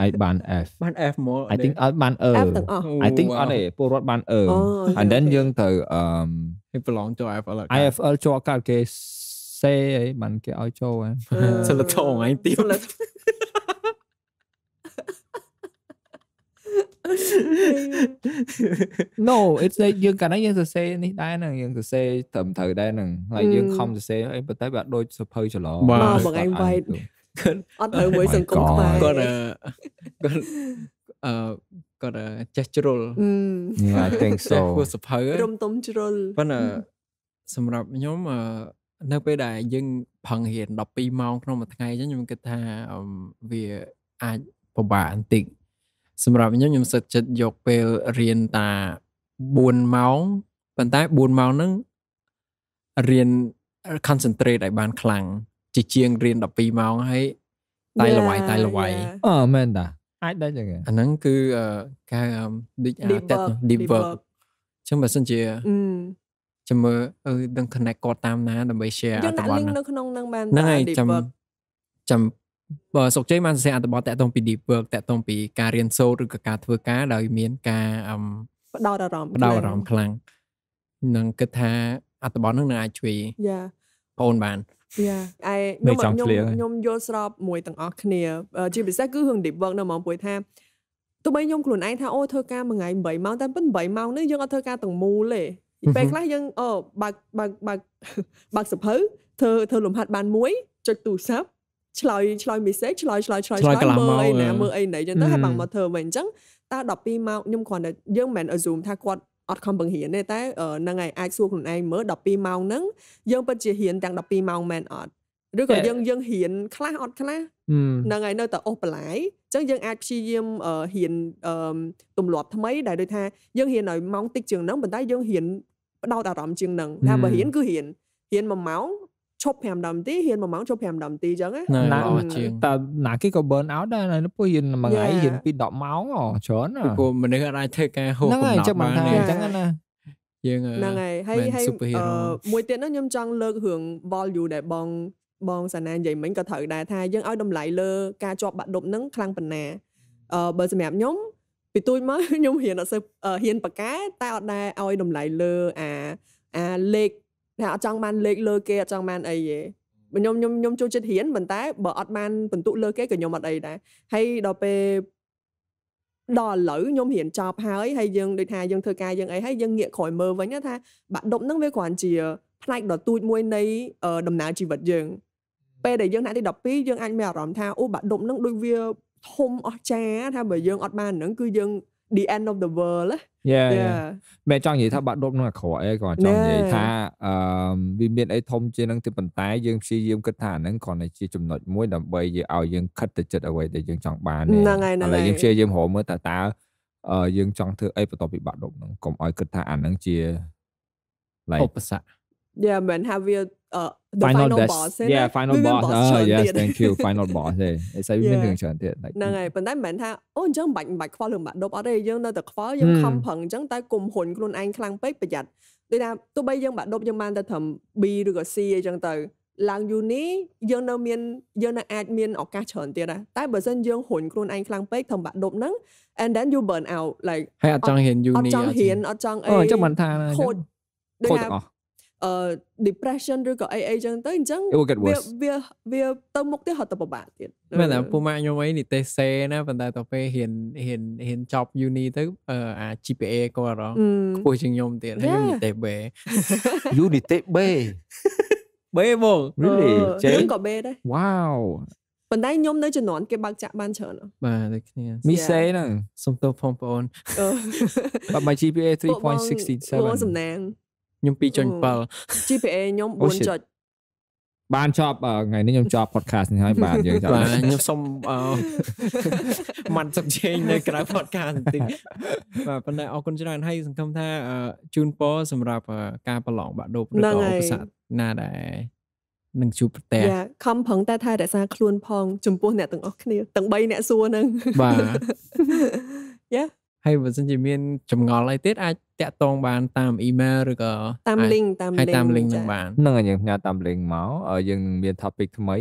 I បាន F បាន F មក I think អត់បាន E I think អត់ទេពលរដ្ឋបាន E and then យើងទៅ um it belong to IFL IFL ចូលកាលគេសេអីបានគេឲ្យចូលសិលធម៌ឯងទៀត No it's like យើងកាលណាយើងសរសេរនេះដែរហ្នឹងយើងសរសេរត្រឹមត្រូវដែរហ្នឹងហើយយើងខំសរសេរអីប៉ុន្តែវាដូចសភៅច្រឡំបាទបងឯងវ៉ៃគាត់អត់ត្រូវមួយសង្គមខ្មែរគាត់គាត់អឺគាត់ចេះជ្រុល I think so គាត់សភៅរំទុំជ្រុលប៉ុន្តែសម្រាប់ខ្ញុំអឺនៅពេលដែលយើងផឹងរៀន12ម៉ោងក្នុងមួយថ្ងៃអញ្ចឹងខ្ញុំគិតថាវាអាចពិបាកបន្តិចសម្រាប់ខ្ញុំខ្ញុំសិតចិត្តយកពេលរៀនតា4ម៉ោងប៉ុន្តែ4ម៉ោងហ្នឹងរៀន concentrate ឲ្យបានខ្លាំងជាជាងរៀន12ម៉ោងហើយតែល្វាយតែល្វាយអឺមែនតាអាចដូចយ៉ាងអាហ្នឹងគឺការដូចអា deep work ចឹងបើសិនជាចាំមើលអឺដឹង connect គាត់តាមណាដើម្បី share អត្ថបទហ្នឹងនៅក្នុងហ្នឹងបានហ្នឹងហើយចាំចាំបើសុកជ័យបានសរសេរអត្ថបទតាក់ទងពី deep work តាក់ទងពីការរៀនសូត្រឬក៏ការធ្វើការដោយមានការផ្ដោតអារម្មណ៍ផ្ដោតអារម្មណ៍ខ្លាំងនឹងគិតថាអត្ថបទនឹងនឹងអាចជួយយ៉ាបងបានយ៉ាអាយខ្ញុំខ្ញុំយល់ស្របមួយទាំងអស់គ្នាជាពិសេសគឺរឿង deep work នៅហ្មងពួកថាទោះបីខ្ញុំខ្លួនឯងថាអូធ្វើការមួយថ្ងៃ8ម៉ោងតែប៉ុន8ម៉ោងនេះយើងអត់ធ្វើការទាំងមូលទេពេលខ្លះយើងអូបើកបើកបើកបើកសភៅធ្វើធ្វើលំហាត់បានមួយចុចទូរស័ព្ទឆ្លើយឆ្លើយ message ឆ្លើយឆ្លើយឆ្លើយឆ្លើយមើលអីណាមើលអីណីចឹងទៅហើយបាំងមកធ្វើវិញអញ្ចឹងតើ12ម៉ោងខ្ញុំគ្រាន់តែយើងមិនមែន assume ថាគាត់អត់ខំបង្រៀនទេតែនឹងឯងអាចសួរខ្លួនឯងមើល12ម៉ោងហ្នឹងយើងពិតជារៀនទាំង12ម៉ោងមែនអត់ឬក៏យើងយើងរៀនខ្លះអត់ខ្លះហ្នឹងហើយនៅតែអូសបន្លាយអញ្ចឹងយើងអាចព្យាយាមរៀនទម្លាប់ថ្មីដែលដូចថាយើងរៀនឲ្យម៉ោងតិចជាងហ្នឹងប៉ុន្តែយើងរៀនបដោតអារម្មណ៍ជាងហ្នឹងថាបើរៀនគឺរៀនរៀន1ម៉ោងឈប់5 10នាទីហ៊ាន1ម៉ោងឈប់5 10នាទីអញ្ចឹងណាតើណាគេក៏ burn out ដែរនៅពួកហ៊ានមួយថ្ងៃហ៊ានពី10ម៉ោងអូច្រើនណាពីព្រោះមនុស្សអាចធ្វើការហួសកំណត់បានអញ្ចឹងណាយើងហ្នឹងហើយហើយហើយមួយទៀតនោះខ្ញុំចង់លើករឿង value ដែលបងបងសាណានិយាយមិញក៏ត្រូវដែរថាយើងឲ្យតម្លៃលើការជាប់បាក់ឌុបហ្នឹងខ្លាំងប៉ុណ្ណាអឺបើសម្រាប់ខ្ញុំពីទួយមកខ្ញុំហ៊ានអត់សូវហ៊ានបកកែតែអត់ដែរឲ្យតម្លៃលើអាអាលេខអ្នកអត់ចង់បានលេខលើគេអត់ចង់បានអីទេខ្ញុំខ្ញុំខ្ញុំចូលចិត្តរៀនប៉ុន្តែបើអត់បានបន្ទុកលើគេក៏ខ្ញុំអត់អីដែរហើយដល់ពេលដល់ឥឡូវខ្ញុំរៀនចប់ហើយហើយយើងដូចថាយើងធ្វើការយើងអីហើយយើងងាកក្រោយមើលវិញថាបាក់ដប់ហ្នឹងវាគ្រាន់ជាផ្នែកដ៏ទូចមួយនៃដំណើរជីវិតយើងពេលដែលយើងថ្នាក់ទី12យើងអាចមានអារម្មណ៍ថាអូបាក់ដប់ហ្នឹងដូចវាធំអស្ចារ្យថាបើយើងអត់បានហ្នឹងគឺយើង the end of the world យេមែនចង់និយាយថាបាក់ដប់នឹងអាក្រក់អីគាត់ចង់និយាយថាអឺវាមានអីធំជាងនឹងទេប៉ុន្តែយើងព្យាយាមគិតថាហ្នឹងគ្រាន់តែជាចំណុចមួយដើម្បីយើងឲ្យយើងខិតទៅចិត្តអ្វីដែលយើងចង់បានហ្នឹងហើយឥឡូវយើងព្យាយាមរកមើលតើតើយើងចង់ធ្វើអីបន្ទាប់ពីបាក់ដប់ហ្នឹងកុំឲ្យគិតថាអាហ្នឹងជាឧបសគ្គ Yeah មិនថាវា uh, the final, final best, boss ហ្នឹង Yeah final boss អឺ yes thank you final boss ទេឯស្អីមានរឿងច្រើនទៀតហ្នឹងហើយប៉ុន្តែមិនមែនថាអូអញ្ចឹងមិនបាច់មិនបាច់ខ្វល់រឿងបាក់ដប់អត់ទេយើងនៅតែខ្វល់យើងខំប្រឹងអញ្ចឹងតែកុំហ៊ុនខ្លួនឯងខ្លាំងពេកប្រយ័ត្នដូចថាទោះបីយើងបាក់ដប់យើងបានតែត្រឹម B ឬក៏ C អីចឹងទៅឡើងយូនីយើងនៅមានយើងនៅអាចមានឱកាសច្រើនទៀតដែរតែបើសិនយើងហ៊ុនខ្លួនឯងខ្លាំងពេកធ្វើបាក់ដប់ហ្នឹង and then you burn out like ហើយអត់ចង់ហ៊ានយូនីអត់ចង់ហ៊ានអត់ចង់អីអញ្ចឹងមិនថាខូចដូចថា depression ឬក៏អីអីចឹងទៅអញ្ចឹងវាវាវាទៅមុខទៀតហត់ទៅពិបាកទៀតមែនតែពូម៉ាក់ខ្ញុំអីនិទេសសេណាប៉ុន្តែទៅពេលហ៊ានហ៊ានហ៊ានចប់ uni ទៅអា GPA គាត់ហ៎ខ្ពស់ជាងខ្ញុំទៀតហើយនិទេស B យូនិទេស B B បង really ចឹងក៏ B ដែរ wow ប៉ុន្តែខ្ញុំនៅជំនាន់ គេបើកចាក់បានច្រើនបាទដូចគ្នាមីសេហ្នឹងសុំទោសបងប្អូនបាទ my GPA 3.67បងសំណាងខ្ញុំ2.7 GPA ខ្ញុំ4.0បានចប់ថ្ងៃនេះខ្ញុំចប់ podcast នេះហើយ បាទយើងចប់បាទខ្ញុំសុំមិនសុំជេងនៅ ក្រៅ podcast បន្តិចបាទប៉ុន្តែអរគុណច្រើនហើយសង្ឃឹមថាជូនពរសម្រាប់ការប្រឡងបាក់ដប់ឬក៏ឧបសគ្គណាដែរនឹងជួបប្រទះខំប្រឹងតែថែរក្សាខ្លួនផងចំពោះអ្នកទាំងអស់គ្នាទាំង3អ្នកសួរហ្នឹងបាទយ៉ាហើយបើសិនជាមានចម្ងល់អីទៀតអាចតាក់ទង បានតាម email ឬក៏តាម link តាម link តាម link នឹងបានហ្នឹងហើយយើងផ្ញើតាម link មកយើងមាន topic ថ្មី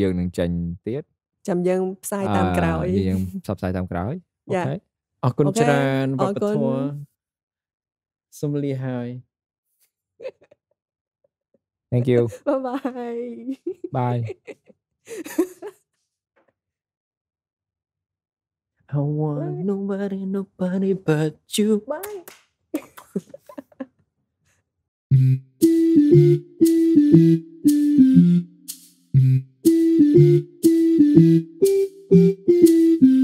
យើងនឹងចេញទៀតចាំយើងផ្សាយតាមក្រោយយើងផ្សព្វផ្សាយតាមក្រោយអូខេអរគុណច្រើនវប្បធម៌សូមលាហើយ Thank you. Bye bye. Bye. don't want nobody, nobody but you. Bye. *laughs*